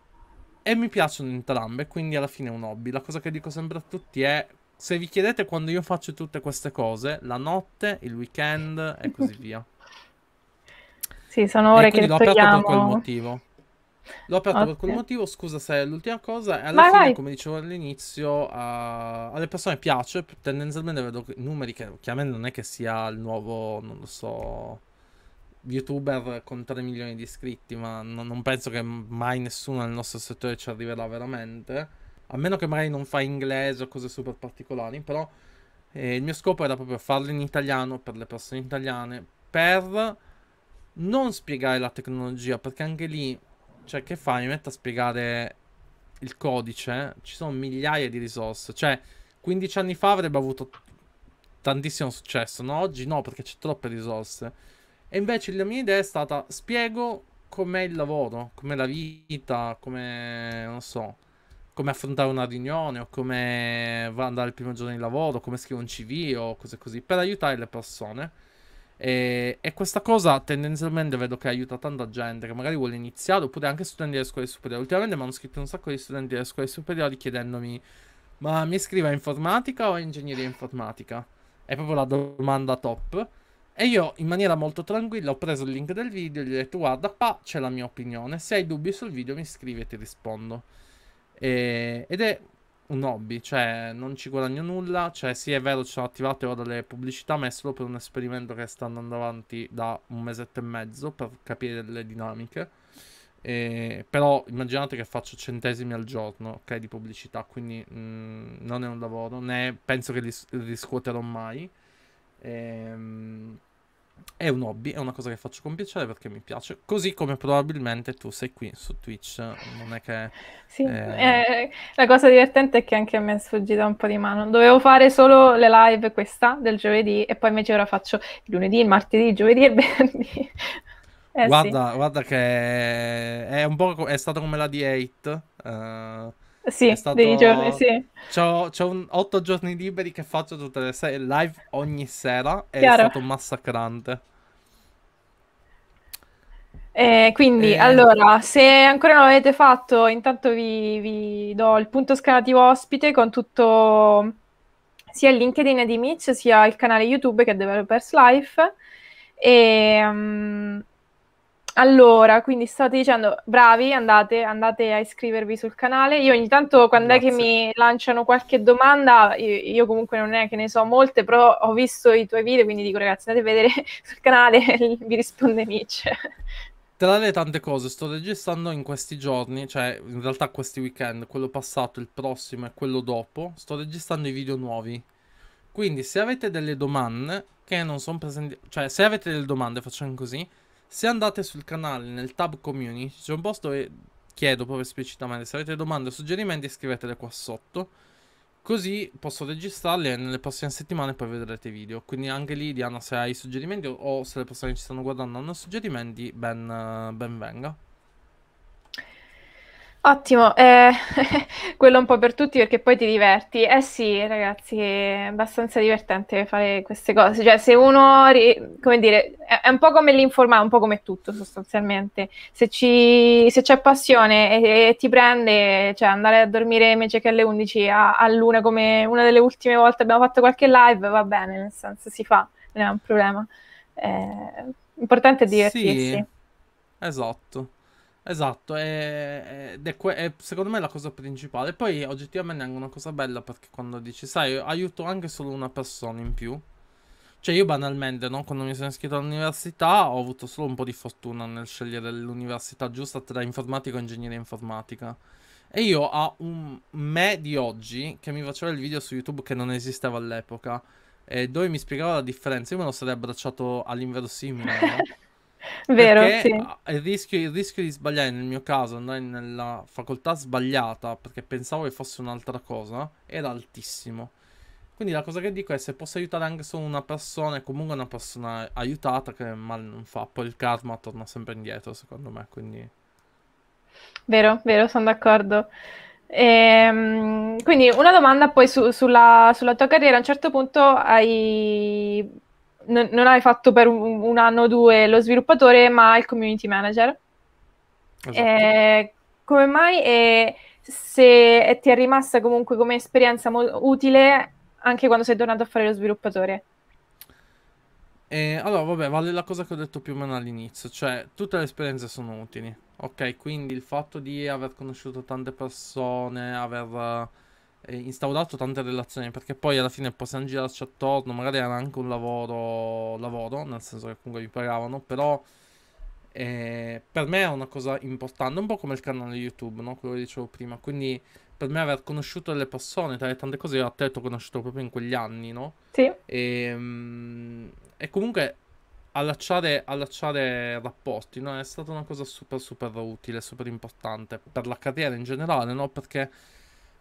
e mi piacciono entrambe, quindi alla fine è un hobby. La cosa che dico sempre a tutti è se vi chiedete quando io faccio tutte queste cose, la notte, il weekend e così via. Sì, sono ore e che togliamo. per quel motivo. L'ho aperto okay. per quel motivo, scusa se è l'ultima cosa. E alla vai, fine, vai. come dicevo all'inizio, uh, alle persone piace. Tendenzialmente vedo numeri che chiaramente non è che sia il nuovo, non lo so, youtuber con 3 milioni di iscritti, ma non, non penso che mai nessuno nel nostro settore ci arriverà veramente. A meno che magari non fa inglese o cose super particolari, però eh, il mio scopo era proprio farlo in italiano per le persone italiane, per non spiegare la tecnologia, perché anche lì cioè, che fa? Mi metto a spiegare il codice? Ci sono migliaia di risorse. Cioè, 15 anni fa avrebbe avuto tantissimo successo, no? Oggi no, perché c'è troppe risorse. E invece la mia idea è stata, spiego com'è il lavoro, com'è la vita, come, non so, come affrontare una riunione, o come andare il primo giorno di lavoro, come scrivere un CV, o cose così, per aiutare le persone e, e, questa cosa tendenzialmente vedo che aiuta tanta gente che magari vuole iniziare, oppure anche studenti delle scuole superiori. Ultimamente mi hanno scritto un sacco di studenti delle scuole superiori chiedendomi: ma mi iscrivo a informatica o a ingegneria informatica? È proprio la domanda top. E io in maniera molto tranquilla ho preso il link del video e gli ho detto guarda qua c'è la mia opinione, se hai dubbi sul video mi scrivi e ti rispondo. E, ed è un hobby, cioè non ci guadagno nulla, cioè sì è vero ci ho attivato ora le pubblicità, ma è solo per un esperimento che sta andando avanti da un mesetto e mezzo per capire le dinamiche. E, però immaginate che faccio centesimi al giorno ok di pubblicità, quindi mh, mm, non è un lavoro, né penso che li, riscuoterò mai. E, ehm, mh, è un hobby, è una cosa che faccio con piacere perché mi piace, così come probabilmente tu sei qui su Twitch, non è che... Sì, eh... Eh, la cosa divertente è che anche a me è sfuggita un po' di mano, dovevo fare solo le live questa del giovedì e poi invece ora faccio il lunedì, il martedì, il giovedì e il venerdì. Eh, guarda, sì. guarda che è un po' co- è stato come la D8, uh, sì, stato... dei giorni, sì. C'ho, c'ho un... otto giorni liberi che faccio tutte le sere live ogni sera e Chiaro. è stato massacrante. Eh, quindi, eh... allora, se ancora non l'avete fatto, intanto vi, vi do il punto scalativo ospite con tutto sia il LinkedIn di Mitch, sia il canale YouTube che è Developers Life. E, um, allora, quindi state dicendo, bravi, andate, andate, a iscrivervi sul canale. Io ogni tanto quando Grazie. è che mi lanciano qualche domanda, io, io, comunque non è che ne so molte, però ho visto i tuoi video, quindi dico ragazzi andate a vedere sul canale, vi risponde Mitch. Tra le tante cose, sto registrando in questi giorni, cioè in realtà questi weekend, quello passato, il prossimo e quello dopo, sto registrando i video nuovi. Quindi se avete delle domande che non sono presenti, cioè se avete delle domande facciamo così se andate sul canale nel tab community c'è un posto e chiedo proprio esplicitamente se avete domande o suggerimenti scrivetele qua sotto. Così posso registrarle e nelle prossime settimane poi vedrete i video. Quindi anche lì Diana se hai suggerimenti o se le persone che ci stanno guardando hanno suggerimenti ben, eh, ben venga. Ottimo, eh, quello un po' per tutti perché poi ti diverti. Eh sì, ragazzi, è abbastanza divertente fare queste cose. Cioè, se uno, come dire, è un po' come l'informatica, un po' come tutto sostanzialmente. Se, ci, se c'è passione e, e, ti prende, cioè andare a dormire invece che alle 11 a-, luna come una delle ultime volte abbiamo fatto qualche live, va bene, nel senso si fa, non è un problema. Eh, l'importante è divertirsi. Sì, esatto. Esatto, è, è, è, secondo me è la cosa principale. Poi oggettivamente è anche una cosa bella perché quando dici, sai, aiuto anche solo una persona in più. Cioè io banalmente, no? quando mi sono iscritto all'università ho avuto solo un po' di fortuna nel scegliere l'università giusta tra informatica e ingegneria informatica. E io a un me di oggi che mi faceva il video su YouTube che non esisteva all'epoca, eh, dove mi spiegava la differenza, io me lo sarei abbracciato all'inverosimile, no? Vero, sì. il, rischio, il rischio, di sbagliare nel mio caso, andare nella facoltà sbagliata perché pensavo che fosse un'altra cosa, era altissimo. Quindi la cosa che dico è se posso aiutare anche solo una persona, è comunque una persona aiutata che male non fa, poi il karma torna sempre indietro secondo me, quindi... Vero, vero, sono d'accordo. Ehm, quindi una domanda poi su, sulla, sulla, tua carriera, a un certo punto hai non, non hai fatto per un, un, anno o due lo sviluppatore, ma il community manager. Esatto. Eh, come mai? E se ti è rimasta comunque come esperienza mo- utile anche quando sei tornato a fare lo sviluppatore? Eh, allora, vabbè, vale la cosa che ho detto più o meno all'inizio, cioè tutte le esperienze sono utili, ok? Quindi il fatto di aver conosciuto tante persone, aver instaurato tante relazioni perché poi alla fine possiamo girarci attorno, magari era anche un lavoro, lavoro nel senso che comunque mi pagavano, però eh, per me è una cosa importante, un po' come il canale YouTube, no? quello che dicevo prima, quindi per me aver conosciuto delle persone, tra le tante cose io a te ho conosciuto proprio in quegli anni, no? Sì. E, ehm, e comunque allacciare, allacciare rapporti, no? È stata una cosa super super utile, super importante per la carriera in generale, no? Perché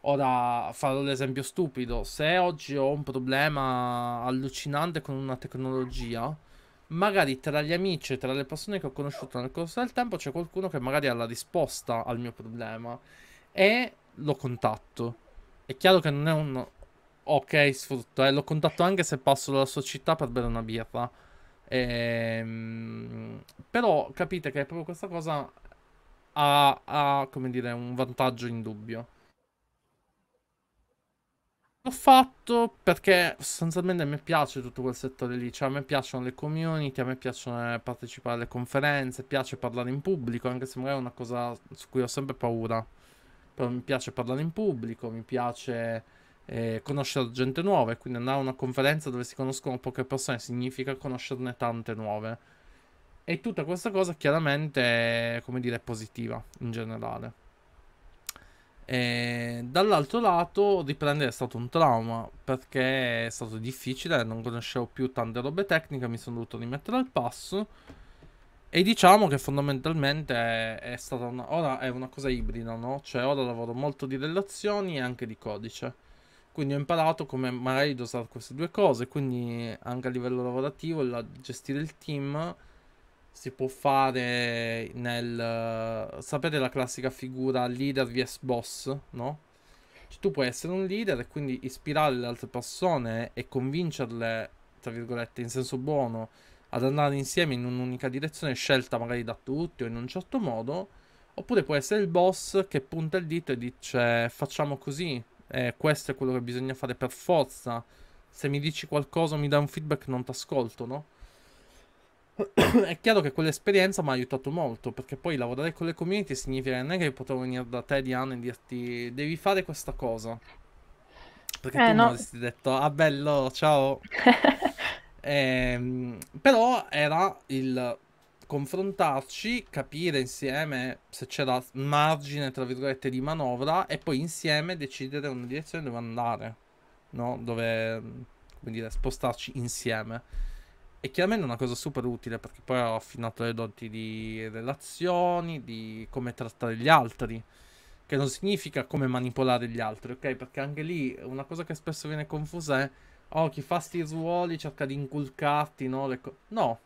Ora farò l'esempio stupido, se oggi ho un problema allucinante con una tecnologia, magari tra gli amici e tra le persone che ho conosciuto nel corso del tempo c'è qualcuno che magari ha la risposta al mio problema e lo contatto. È chiaro che non è un ok sfrutto, eh, lo contatto anche se passo dalla sua città per bere una birra. Ehm, però capite che proprio questa cosa ha, ha come dire, un vantaggio indubbio. L'ho fatto perché sostanzialmente a me piace tutto quel settore lì, cioè a me piacciono le community, a me piacciono eh, partecipare alle conferenze, piace parlare in pubblico, anche se magari è una cosa su cui ho sempre paura. Però mi piace parlare in pubblico, mi piace eh, conoscere gente nuova e quindi andare a una conferenza dove si conoscono poche persone significa conoscerne tante nuove. E tutta questa cosa chiaramente, come dire, è positiva in generale. E dall'altro lato riprendere è stato un trauma perché è stato difficile, non conoscevo più tante robe tecniche, mi sono dovuto rimettere al passo e diciamo che fondamentalmente è, è stata una, ora è una cosa ibrida, no? Cioè ora lavoro molto di relazioni e anche di codice. Quindi ho imparato come magari dosare queste due cose, quindi anche a livello lavorativo la, gestire il team si può fare nel... sapete la classica figura leader vs boss, no? Cioè, tu puoi essere un leader e quindi ispirare le altre persone e convincerle, tra virgolette, in senso buono, ad andare insieme in un'unica direzione scelta magari da tutti o in un certo modo, oppure può essere il boss che punta il dito e dice facciamo così, eh, questo è quello che bisogna fare per forza, se mi dici qualcosa mi dai un feedback non ti ascolto, no? è chiaro che quell'esperienza mi ha aiutato molto perché poi lavorare con le community significa che non è che potevo venire da te Diana e dirti devi fare questa cosa perché eh, tu no. non avresti detto ah bello ciao ehm, però era il confrontarci capire insieme se c'era margine tra virgolette di manovra e poi insieme decidere una direzione dove andare no? dove come dire spostarci insieme e chiaramente è una cosa super utile perché poi ho affinato le doti di relazioni, di come trattare gli altri, che non significa come manipolare gli altri, ok? Perché anche lì una cosa che spesso viene confusa è, oh, chi fa sti ruoli cerca di inculcarti, no? no,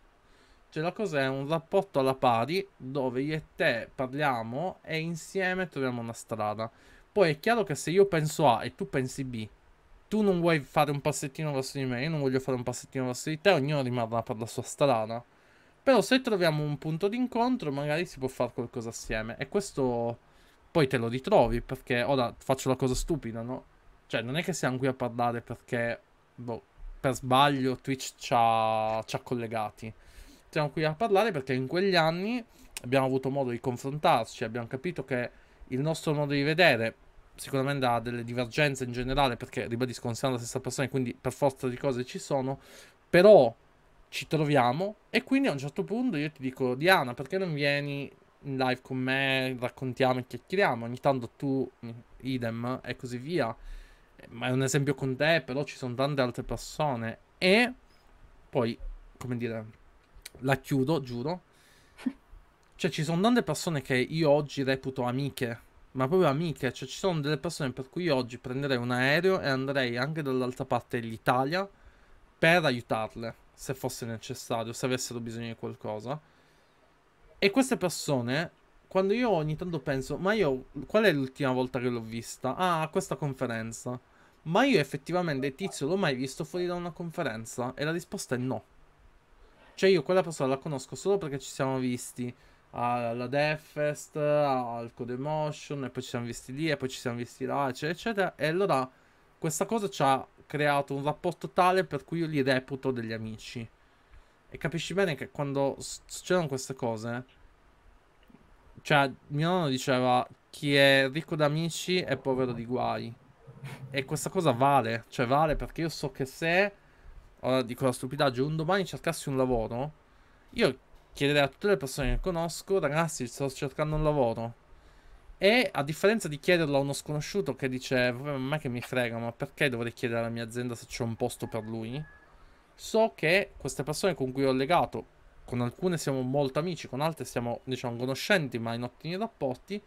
cioè la cosa è un rapporto alla pari dove io e te parliamo e insieme troviamo una strada. Poi è chiaro che se io penso A e tu pensi B tu non vuoi fare un passettino verso di me, io non voglio fare un passettino verso di te, ognuno rimarrà per la sua strada. Però se troviamo un punto d'incontro magari si può fare qualcosa assieme. E questo poi te lo ritrovi, perché ora faccio la cosa stupida, no? Cioè non è che siamo qui a parlare perché, boh, per sbaglio Twitch ci ha, ci ha collegati. Siamo qui a parlare perché in quegli anni abbiamo avuto modo di confrontarci, abbiamo capito che il nostro modo di vedere sicuramente ha delle divergenze in generale perché ribadisco non siamo la stessa persona quindi per forza di cose ci sono però ci troviamo e quindi a un certo punto io ti dico Diana perché non vieni in live con me raccontiamo e chiacchieriamo ogni tanto tu idem e così via eh, ma è un esempio con te però ci sono tante altre persone e poi come dire la chiudo giuro cioè ci sono tante persone che io oggi reputo amiche ma proprio amiche, cioè ci sono delle persone per cui io oggi prenderei un aereo e andrei anche dall'altra parte dell'Italia per aiutarle, se fosse necessario, se avessero bisogno di qualcosa. E queste persone, quando io ogni tanto penso, ma io, qual è l'ultima volta che l'ho vista? Ah, questa conferenza. Ma io effettivamente tizio l'ho mai visto fuori da una conferenza? E la risposta è no. Cioè io quella persona la conosco solo perché ci siamo visti alla Deathfest, al Codemotion, e poi ci siamo visti lì, e poi ci siamo visti là, eccetera, eccetera. E allora questa cosa ci ha creato un rapporto tale per cui io li reputo degli amici. E capisci bene che quando succedono queste cose, cioè, mio nonno diceva chi è ricco d'amici è povero di guai. E questa cosa vale, cioè vale perché io so che se, ora dico la stupidaggine, un domani cercassi un lavoro, io chiedere a tutte le persone che conosco, ragazzi, sto cercando un lavoro. E a differenza di chiederlo a uno sconosciuto che dice, vabbè, ma che mi frega, ma perché dovrei chiedere alla mia azienda se c'è un posto per lui? So che queste persone con cui ho legato, con alcune siamo molto amici, con altre siamo, diciamo, conoscenti, ma in ottimi rapporti,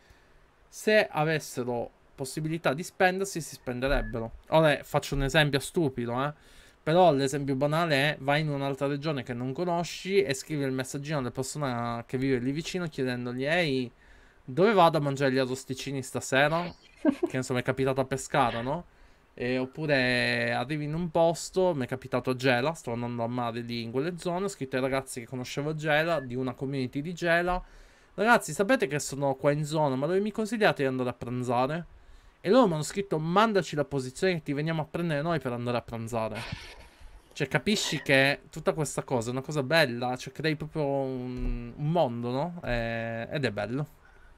se avessero possibilità di spendersi, si spenderebbero. Ora faccio un esempio stupido, eh però l'esempio banale è vai in un'altra regione che non conosci e scrivi il messaggino alla persona che vive lì vicino chiedendogli ehi, dove vado a mangiare gli arrosticini stasera? che insomma è capitato a Pescara, no? E, oppure arrivi in un posto, mi è capitato a Gela, sto andando a mare lì in quelle zone, ho scritto ai ragazzi che conoscevo a Gela, di una community di Gela, ragazzi sapete che sono qua in zona, ma dove mi consigliate di andare a pranzare? E loro mi hanno scritto mandaci la posizione che ti veniamo a prendere noi per andare a pranzare. Cioè capisci che tutta questa cosa è una cosa bella, cioè crei proprio un, un mondo, no? E, eh, ed è bello.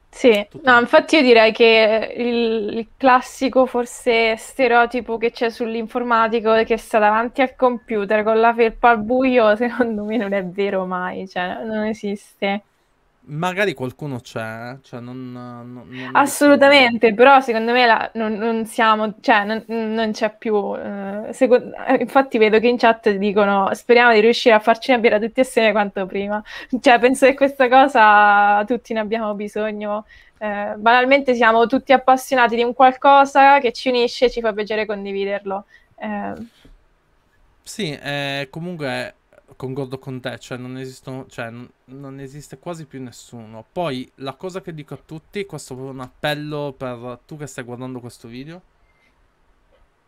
Sì, tutto no, infatti io direi che il, il classico forse stereotipo che c'è sull'informatico è che sta davanti al computer con la felpa al buio, secondo me non è vero mai, cioè non esiste. Magari qualcuno c'è, cioè non, non, non assolutamente, so. però secondo me la, non, non, siamo, cioè non, c'è più. Eh, seco- eh, infatti, vedo che in chat dicono: Speriamo di riuscire a farci una birra tutti assieme quanto prima. Cioè, penso che questa cosa tutti ne abbiamo bisogno. Eh, banalmente, siamo tutti appassionati di un qualcosa che ci unisce e ci fa piacere condividerlo. Eh. Sì, eh, comunque concordo con te, cioè non, esistono, cioè non esiste quasi più nessuno. Poi la cosa che dico a tutti, questo è un appello per tu che stai guardando questo video.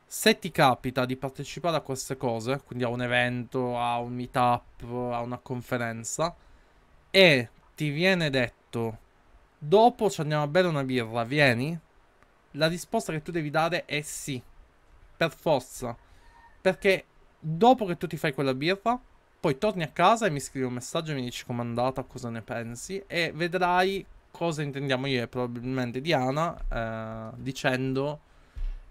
Se ti capita di partecipare a queste cose, quindi a un evento, a un meetup, a una conferenza, e ti viene detto dopo ci andiamo a bere una birra, vieni? La risposta che tu devi dare è sì, per forza. Perché dopo che tu ti fai quella birra, poi torni a casa e mi scrivi un messaggio e mi dici com'è andata, cosa ne pensi e vedrai cosa intendiamo io e probabilmente Diana eh, dicendo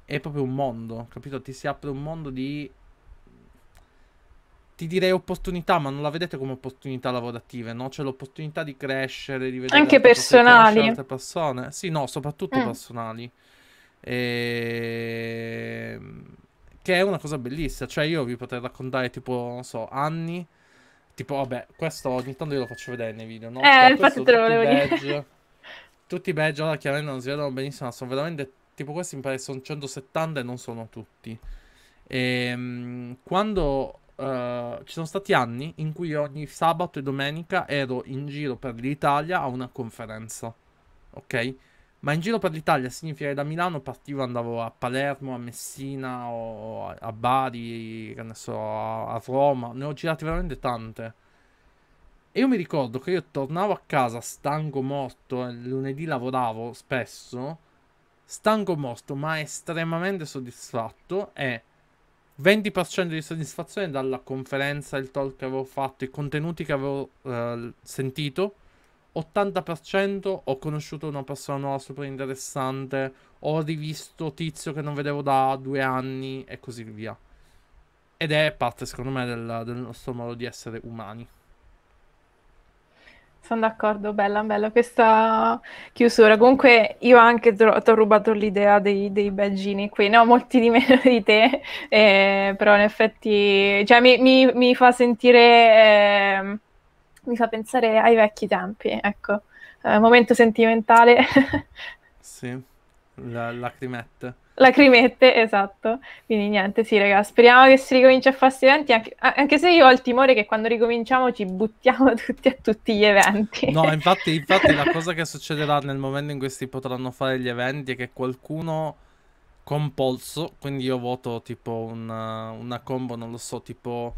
è proprio un mondo, capito? Ti si apre un mondo di ti direi opportunità, ma non la vedete come opportunità lavorative, no? C'è l'opportunità di crescere, di vedere anche personali. Altre persone. Sì, no, soprattutto mm. personali. E... Ehm, che è una cosa bellissima. Cioè, io vi potrei raccontare, tipo, non so, anni. Tipo, vabbè, questo ogni tanto io lo faccio vedere nei video, no? Eh, cioè, infatti te lo volevo badge, dire. Tutti i badge, ora chiaramente non si vedono benissimo, ma sono veramente... Tipo questi mi pare sono 170 e non sono tutti. E, ehm, quando... Uh, ci sono stati anni in cui ogni sabato e domenica ero in giro per l'Italia a una conferenza. Ok? ma in giro per l'Italia significa che da Milano partivo andavo a Palermo, a Messina o a Bari, che ne so, a Roma, ne ho girate veramente tante. E io mi ricordo che io tornavo a casa stanco morto, il lunedì lavoravo spesso, stanco morto ma estremamente soddisfatto e 20% di soddisfazione dalla conferenza, il talk che avevo fatto, i contenuti che avevo eh, sentito 80% ho conosciuto una persona nuova super interessante, ho rivisto tizio che non vedevo da due anni e così via. Ed è parte, secondo me, del, del nostro modo di essere umani. Sono d'accordo, bella, bella questa chiusura. Comunque io anche ti ho rubato l'idea dei, dei badgini qui, ne ho molti di meno di te, eh, però in effetti cioè, mi, mi, mi, fa sentire... Eh, mi fa pensare ai vecchi tempi, ecco, eh, momento sentimentale. sì, la, lacrimette. Lacrimette, esatto. Quindi niente, sì, raga, speriamo che si ricominci a fare questi eventi, anche, anche, se io ho il timore che quando ricominciamo ci buttiamo tutti a tutti gli eventi. No, infatti, infatti la cosa che succederà nel momento in cui si potranno fare gli eventi è che qualcuno con polso, quindi io voto tipo una, una combo, non lo so, tipo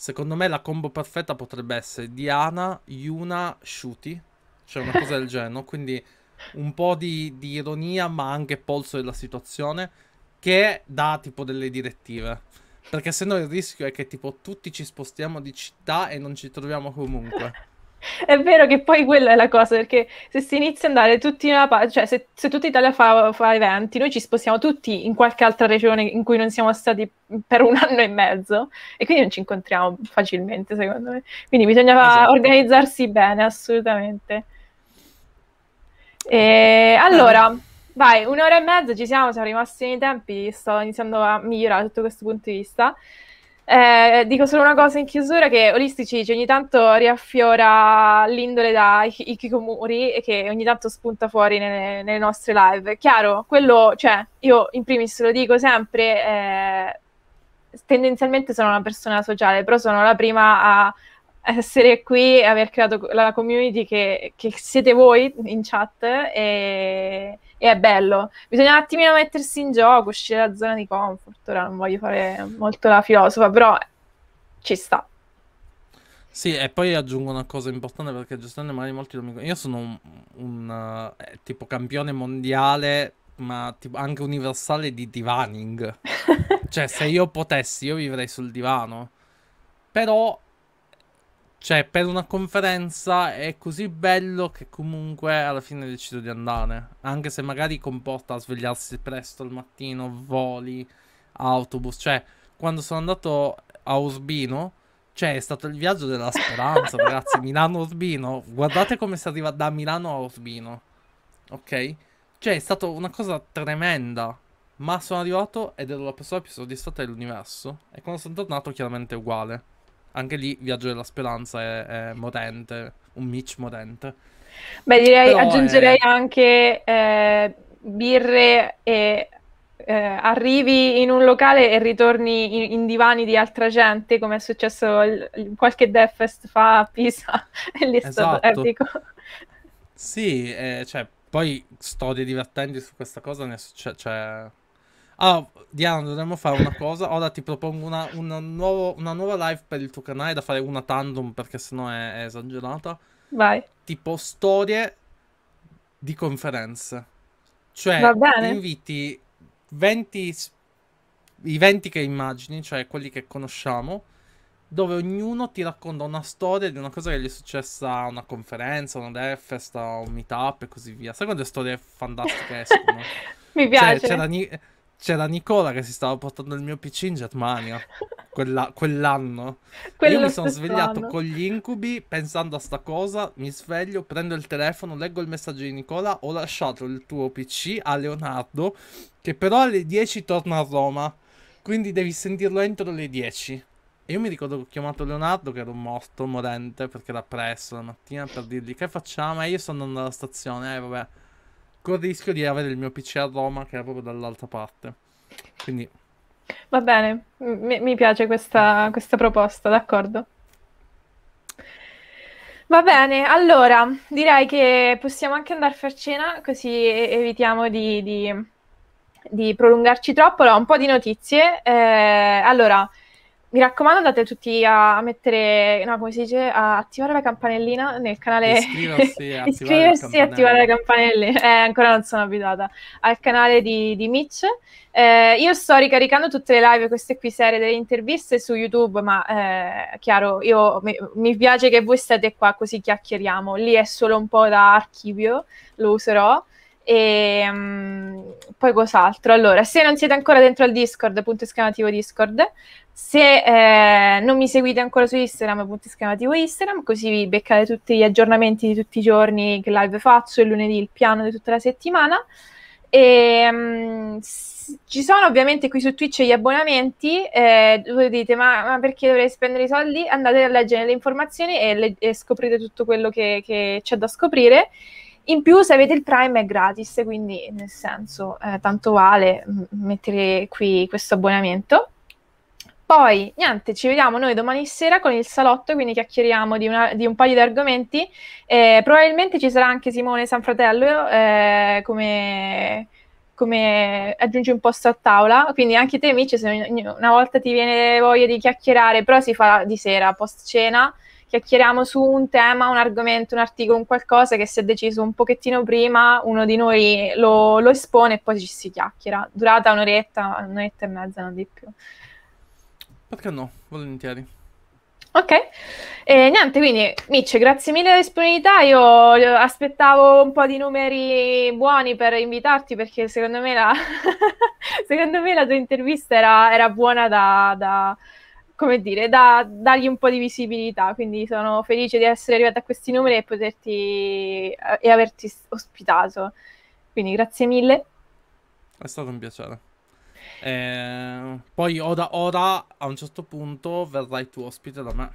Secondo me la combo perfetta potrebbe essere Diana, Yuna, Shuti. Cioè una cosa del genere, Quindi un po' di, di, ironia, ma anche polso della situazione, che dà tipo delle direttive. Perché se no il rischio è che tipo tutti ci spostiamo di città e non ci troviamo comunque. È vero che poi quella è la cosa, perché se si inizia ad andare tutti in una parte, cioè se, se, tutta Italia fa, fa, eventi, noi ci spostiamo tutti in qualche altra regione in cui non siamo stati per un anno e mezzo e quindi non ci incontriamo facilmente, secondo me. Quindi bisognava esatto. organizzarsi bene, assolutamente. E, allora, vai, un'ora e mezza ci siamo, siamo rimasti nei tempi, sto iniziando a migliorare sotto questo punto di vista. Eh, dico solo una cosa in chiusura, che Olistici cioè, ogni tanto riaffiora l'indole da I- Ikikomori e che ogni tanto spunta fuori nelle, nelle, nostre live. Chiaro, quello, cioè, io in primis lo dico sempre, eh, tendenzialmente sono una persona sociale, però sono la prima a essere qui e aver creato la community che, che siete voi in chat e e è bello. Bisogna un attimino mettersi in gioco, uscire dalla zona di comfort. Ora non voglio fare molto la filosofa, però ci sta. Sì, e poi aggiungo una cosa importante perché giustamente magari molti non mi conoscono. Io sono un, un eh, eh, tipo campione mondiale, ma tipo, anche universale di divaning. cioè, se io potessi, io vivrei sul divano. Però cioè, per una conferenza è così bello che comunque alla fine decido di andare. Anche se magari comporta svegliarsi presto al mattino, voli, autobus. Cioè, quando sono andato a Osbino, cioè, è stato il viaggio della speranza, ragazzi. Milano-Osbino. Guardate come si arriva da Milano a Osbino. Ok? Cioè, è stata una cosa tremenda. Ma sono arrivato ed ero la persona più soddisfatta dell'universo. E quando sono tornato, chiaramente è uguale anche lì Viaggio della Speranza è, è modente, un Mitch modente. Beh, direi, Però aggiungerei è... anche eh, birre e eh, arrivi in un locale e ritorni in, in divani di altra gente, come è successo il, qualche Deathfest fa a Pisa, e lì è esatto. stato epico. Sì, eh, cioè, poi storie divertenti su questa cosa ne, c'è, c'è, cioè, allora, ah, Diana, dovremmo fare una cosa. Ora ti propongo una, una, nuovo, una, nuova live per il tuo canale, da fare una tandem perché sennò è, è esagerata. Vai. Tipo storie di conferenze. Cioè, inviti 20, i 20 che immagini, cioè quelli che conosciamo, dove ognuno ti racconta una storia di una cosa che gli è successa a una conferenza, una defest, a un meetup e così via. Sai quante storie fantastiche escono? Mi piace. Cioè, c'era c'era Nicola che si stava portando il mio PC in Germania quella, quell'anno. Quello Io mi sono svegliato anno. con gli incubi pensando a sta cosa, mi sveglio, prendo il telefono, leggo il messaggio di Nicola, ho lasciato il tuo PC a Leonardo che però alle 10 torna a Roma, quindi devi sentirlo entro le 10. E io mi ricordo che ho chiamato Leonardo, che ero morto, morente, perché era presto la mattina, per dirgli che facciamo. E io sono andato alla stazione, eh vabbè. Con rischio di avere il mio PC a Roma che è proprio dall'altra parte. Quindi... Va bene, mi, mi piace questa, questa proposta, d'accordo. Va bene, allora direi che possiamo anche andare a far cena, così evitiamo di, di, di prolungarci troppo. Allora, un po' di notizie. Eh, allora, mi raccomando, andate tutti a mettere, no, come si dice, a attivare la campanellina nel canale. Iscriversi, e attivare la campanelle. Eh, ancora non sono abituata. Al canale di, di Mitch. Eh, io sto ricaricando tutte le live, queste qui serie delle interviste su YouTube, ma eh, chiaro, io, mi, mi, piace che voi state qua così chiacchieriamo. Lì è solo un po' da archivio, lo userò. E um, poi cos'altro? Allora, se non siete ancora dentro al Discord, punto esclamativo Discord, se eh, non mi seguite ancora su Instagram, punto esclamativo Instagram, così vi beccate tutti gli aggiornamenti di tutti i giorni che live faccio, il lunedì il piano di tutta la settimana. E, um, ci sono ovviamente qui su Twitch gli abbonamenti, eh, voi dite ma, ma, perché dovrei spendere i soldi? Andate a leggere le informazioni e, le, e scoprite tutto quello che, che c'è da scoprire. In più, se avete il Prime è gratis, quindi nel senso, eh, tanto vale mettere qui questo abbonamento. Poi, niente, ci vediamo noi domani sera con il salotto, quindi chiacchieriamo di, una, di un paio di argomenti. Eh, probabilmente ci sarà anche Simone Sanfratello eh, come, come aggiungi un posto a tavola, quindi anche te amici, se una volta ti viene voglia di chiacchierare, però si fa di sera, post cena, chiacchieriamo su un tema, un argomento, un articolo, un qualcosa che si è deciso un pochettino prima, uno di noi lo, lo espone e poi ci si chiacchiera. Durata un'oretta, un'oretta e mezza, non di più. Perché no? Volentieri. Ok, e niente, quindi Mitch, grazie mille della disponibilità. Io aspettavo un po' di numeri buoni per invitarti perché secondo me la, secondo me la tua intervista era, era buona da, da come dire, da, dargli un po' di visibilità. Quindi sono felice di essere arrivata a questi numeri e poterti eh, e averti ospitato. Quindi grazie mille. È stato un piacere. Eh, poi ora, ora a un certo punto verrai tu ospite da me.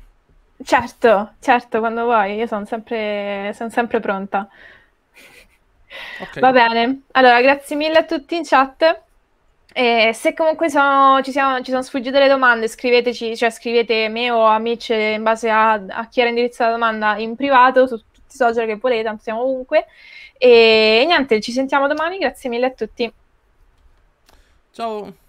Certo, certo, quando vuoi, io sono sempre, son sempre pronta. Okay. Va bene, allora grazie mille a tutti in chat. E se comunque sono, ci, siamo, ci, sono sfuggite le domande, scriveteci, cioè scrivete me o a Mitch in base a, a chi era indirizzata la domanda in privato su tutti i social che volete, tanto siamo ovunque. E, e niente, ci sentiamo domani, grazie mille a tutti. Ciao.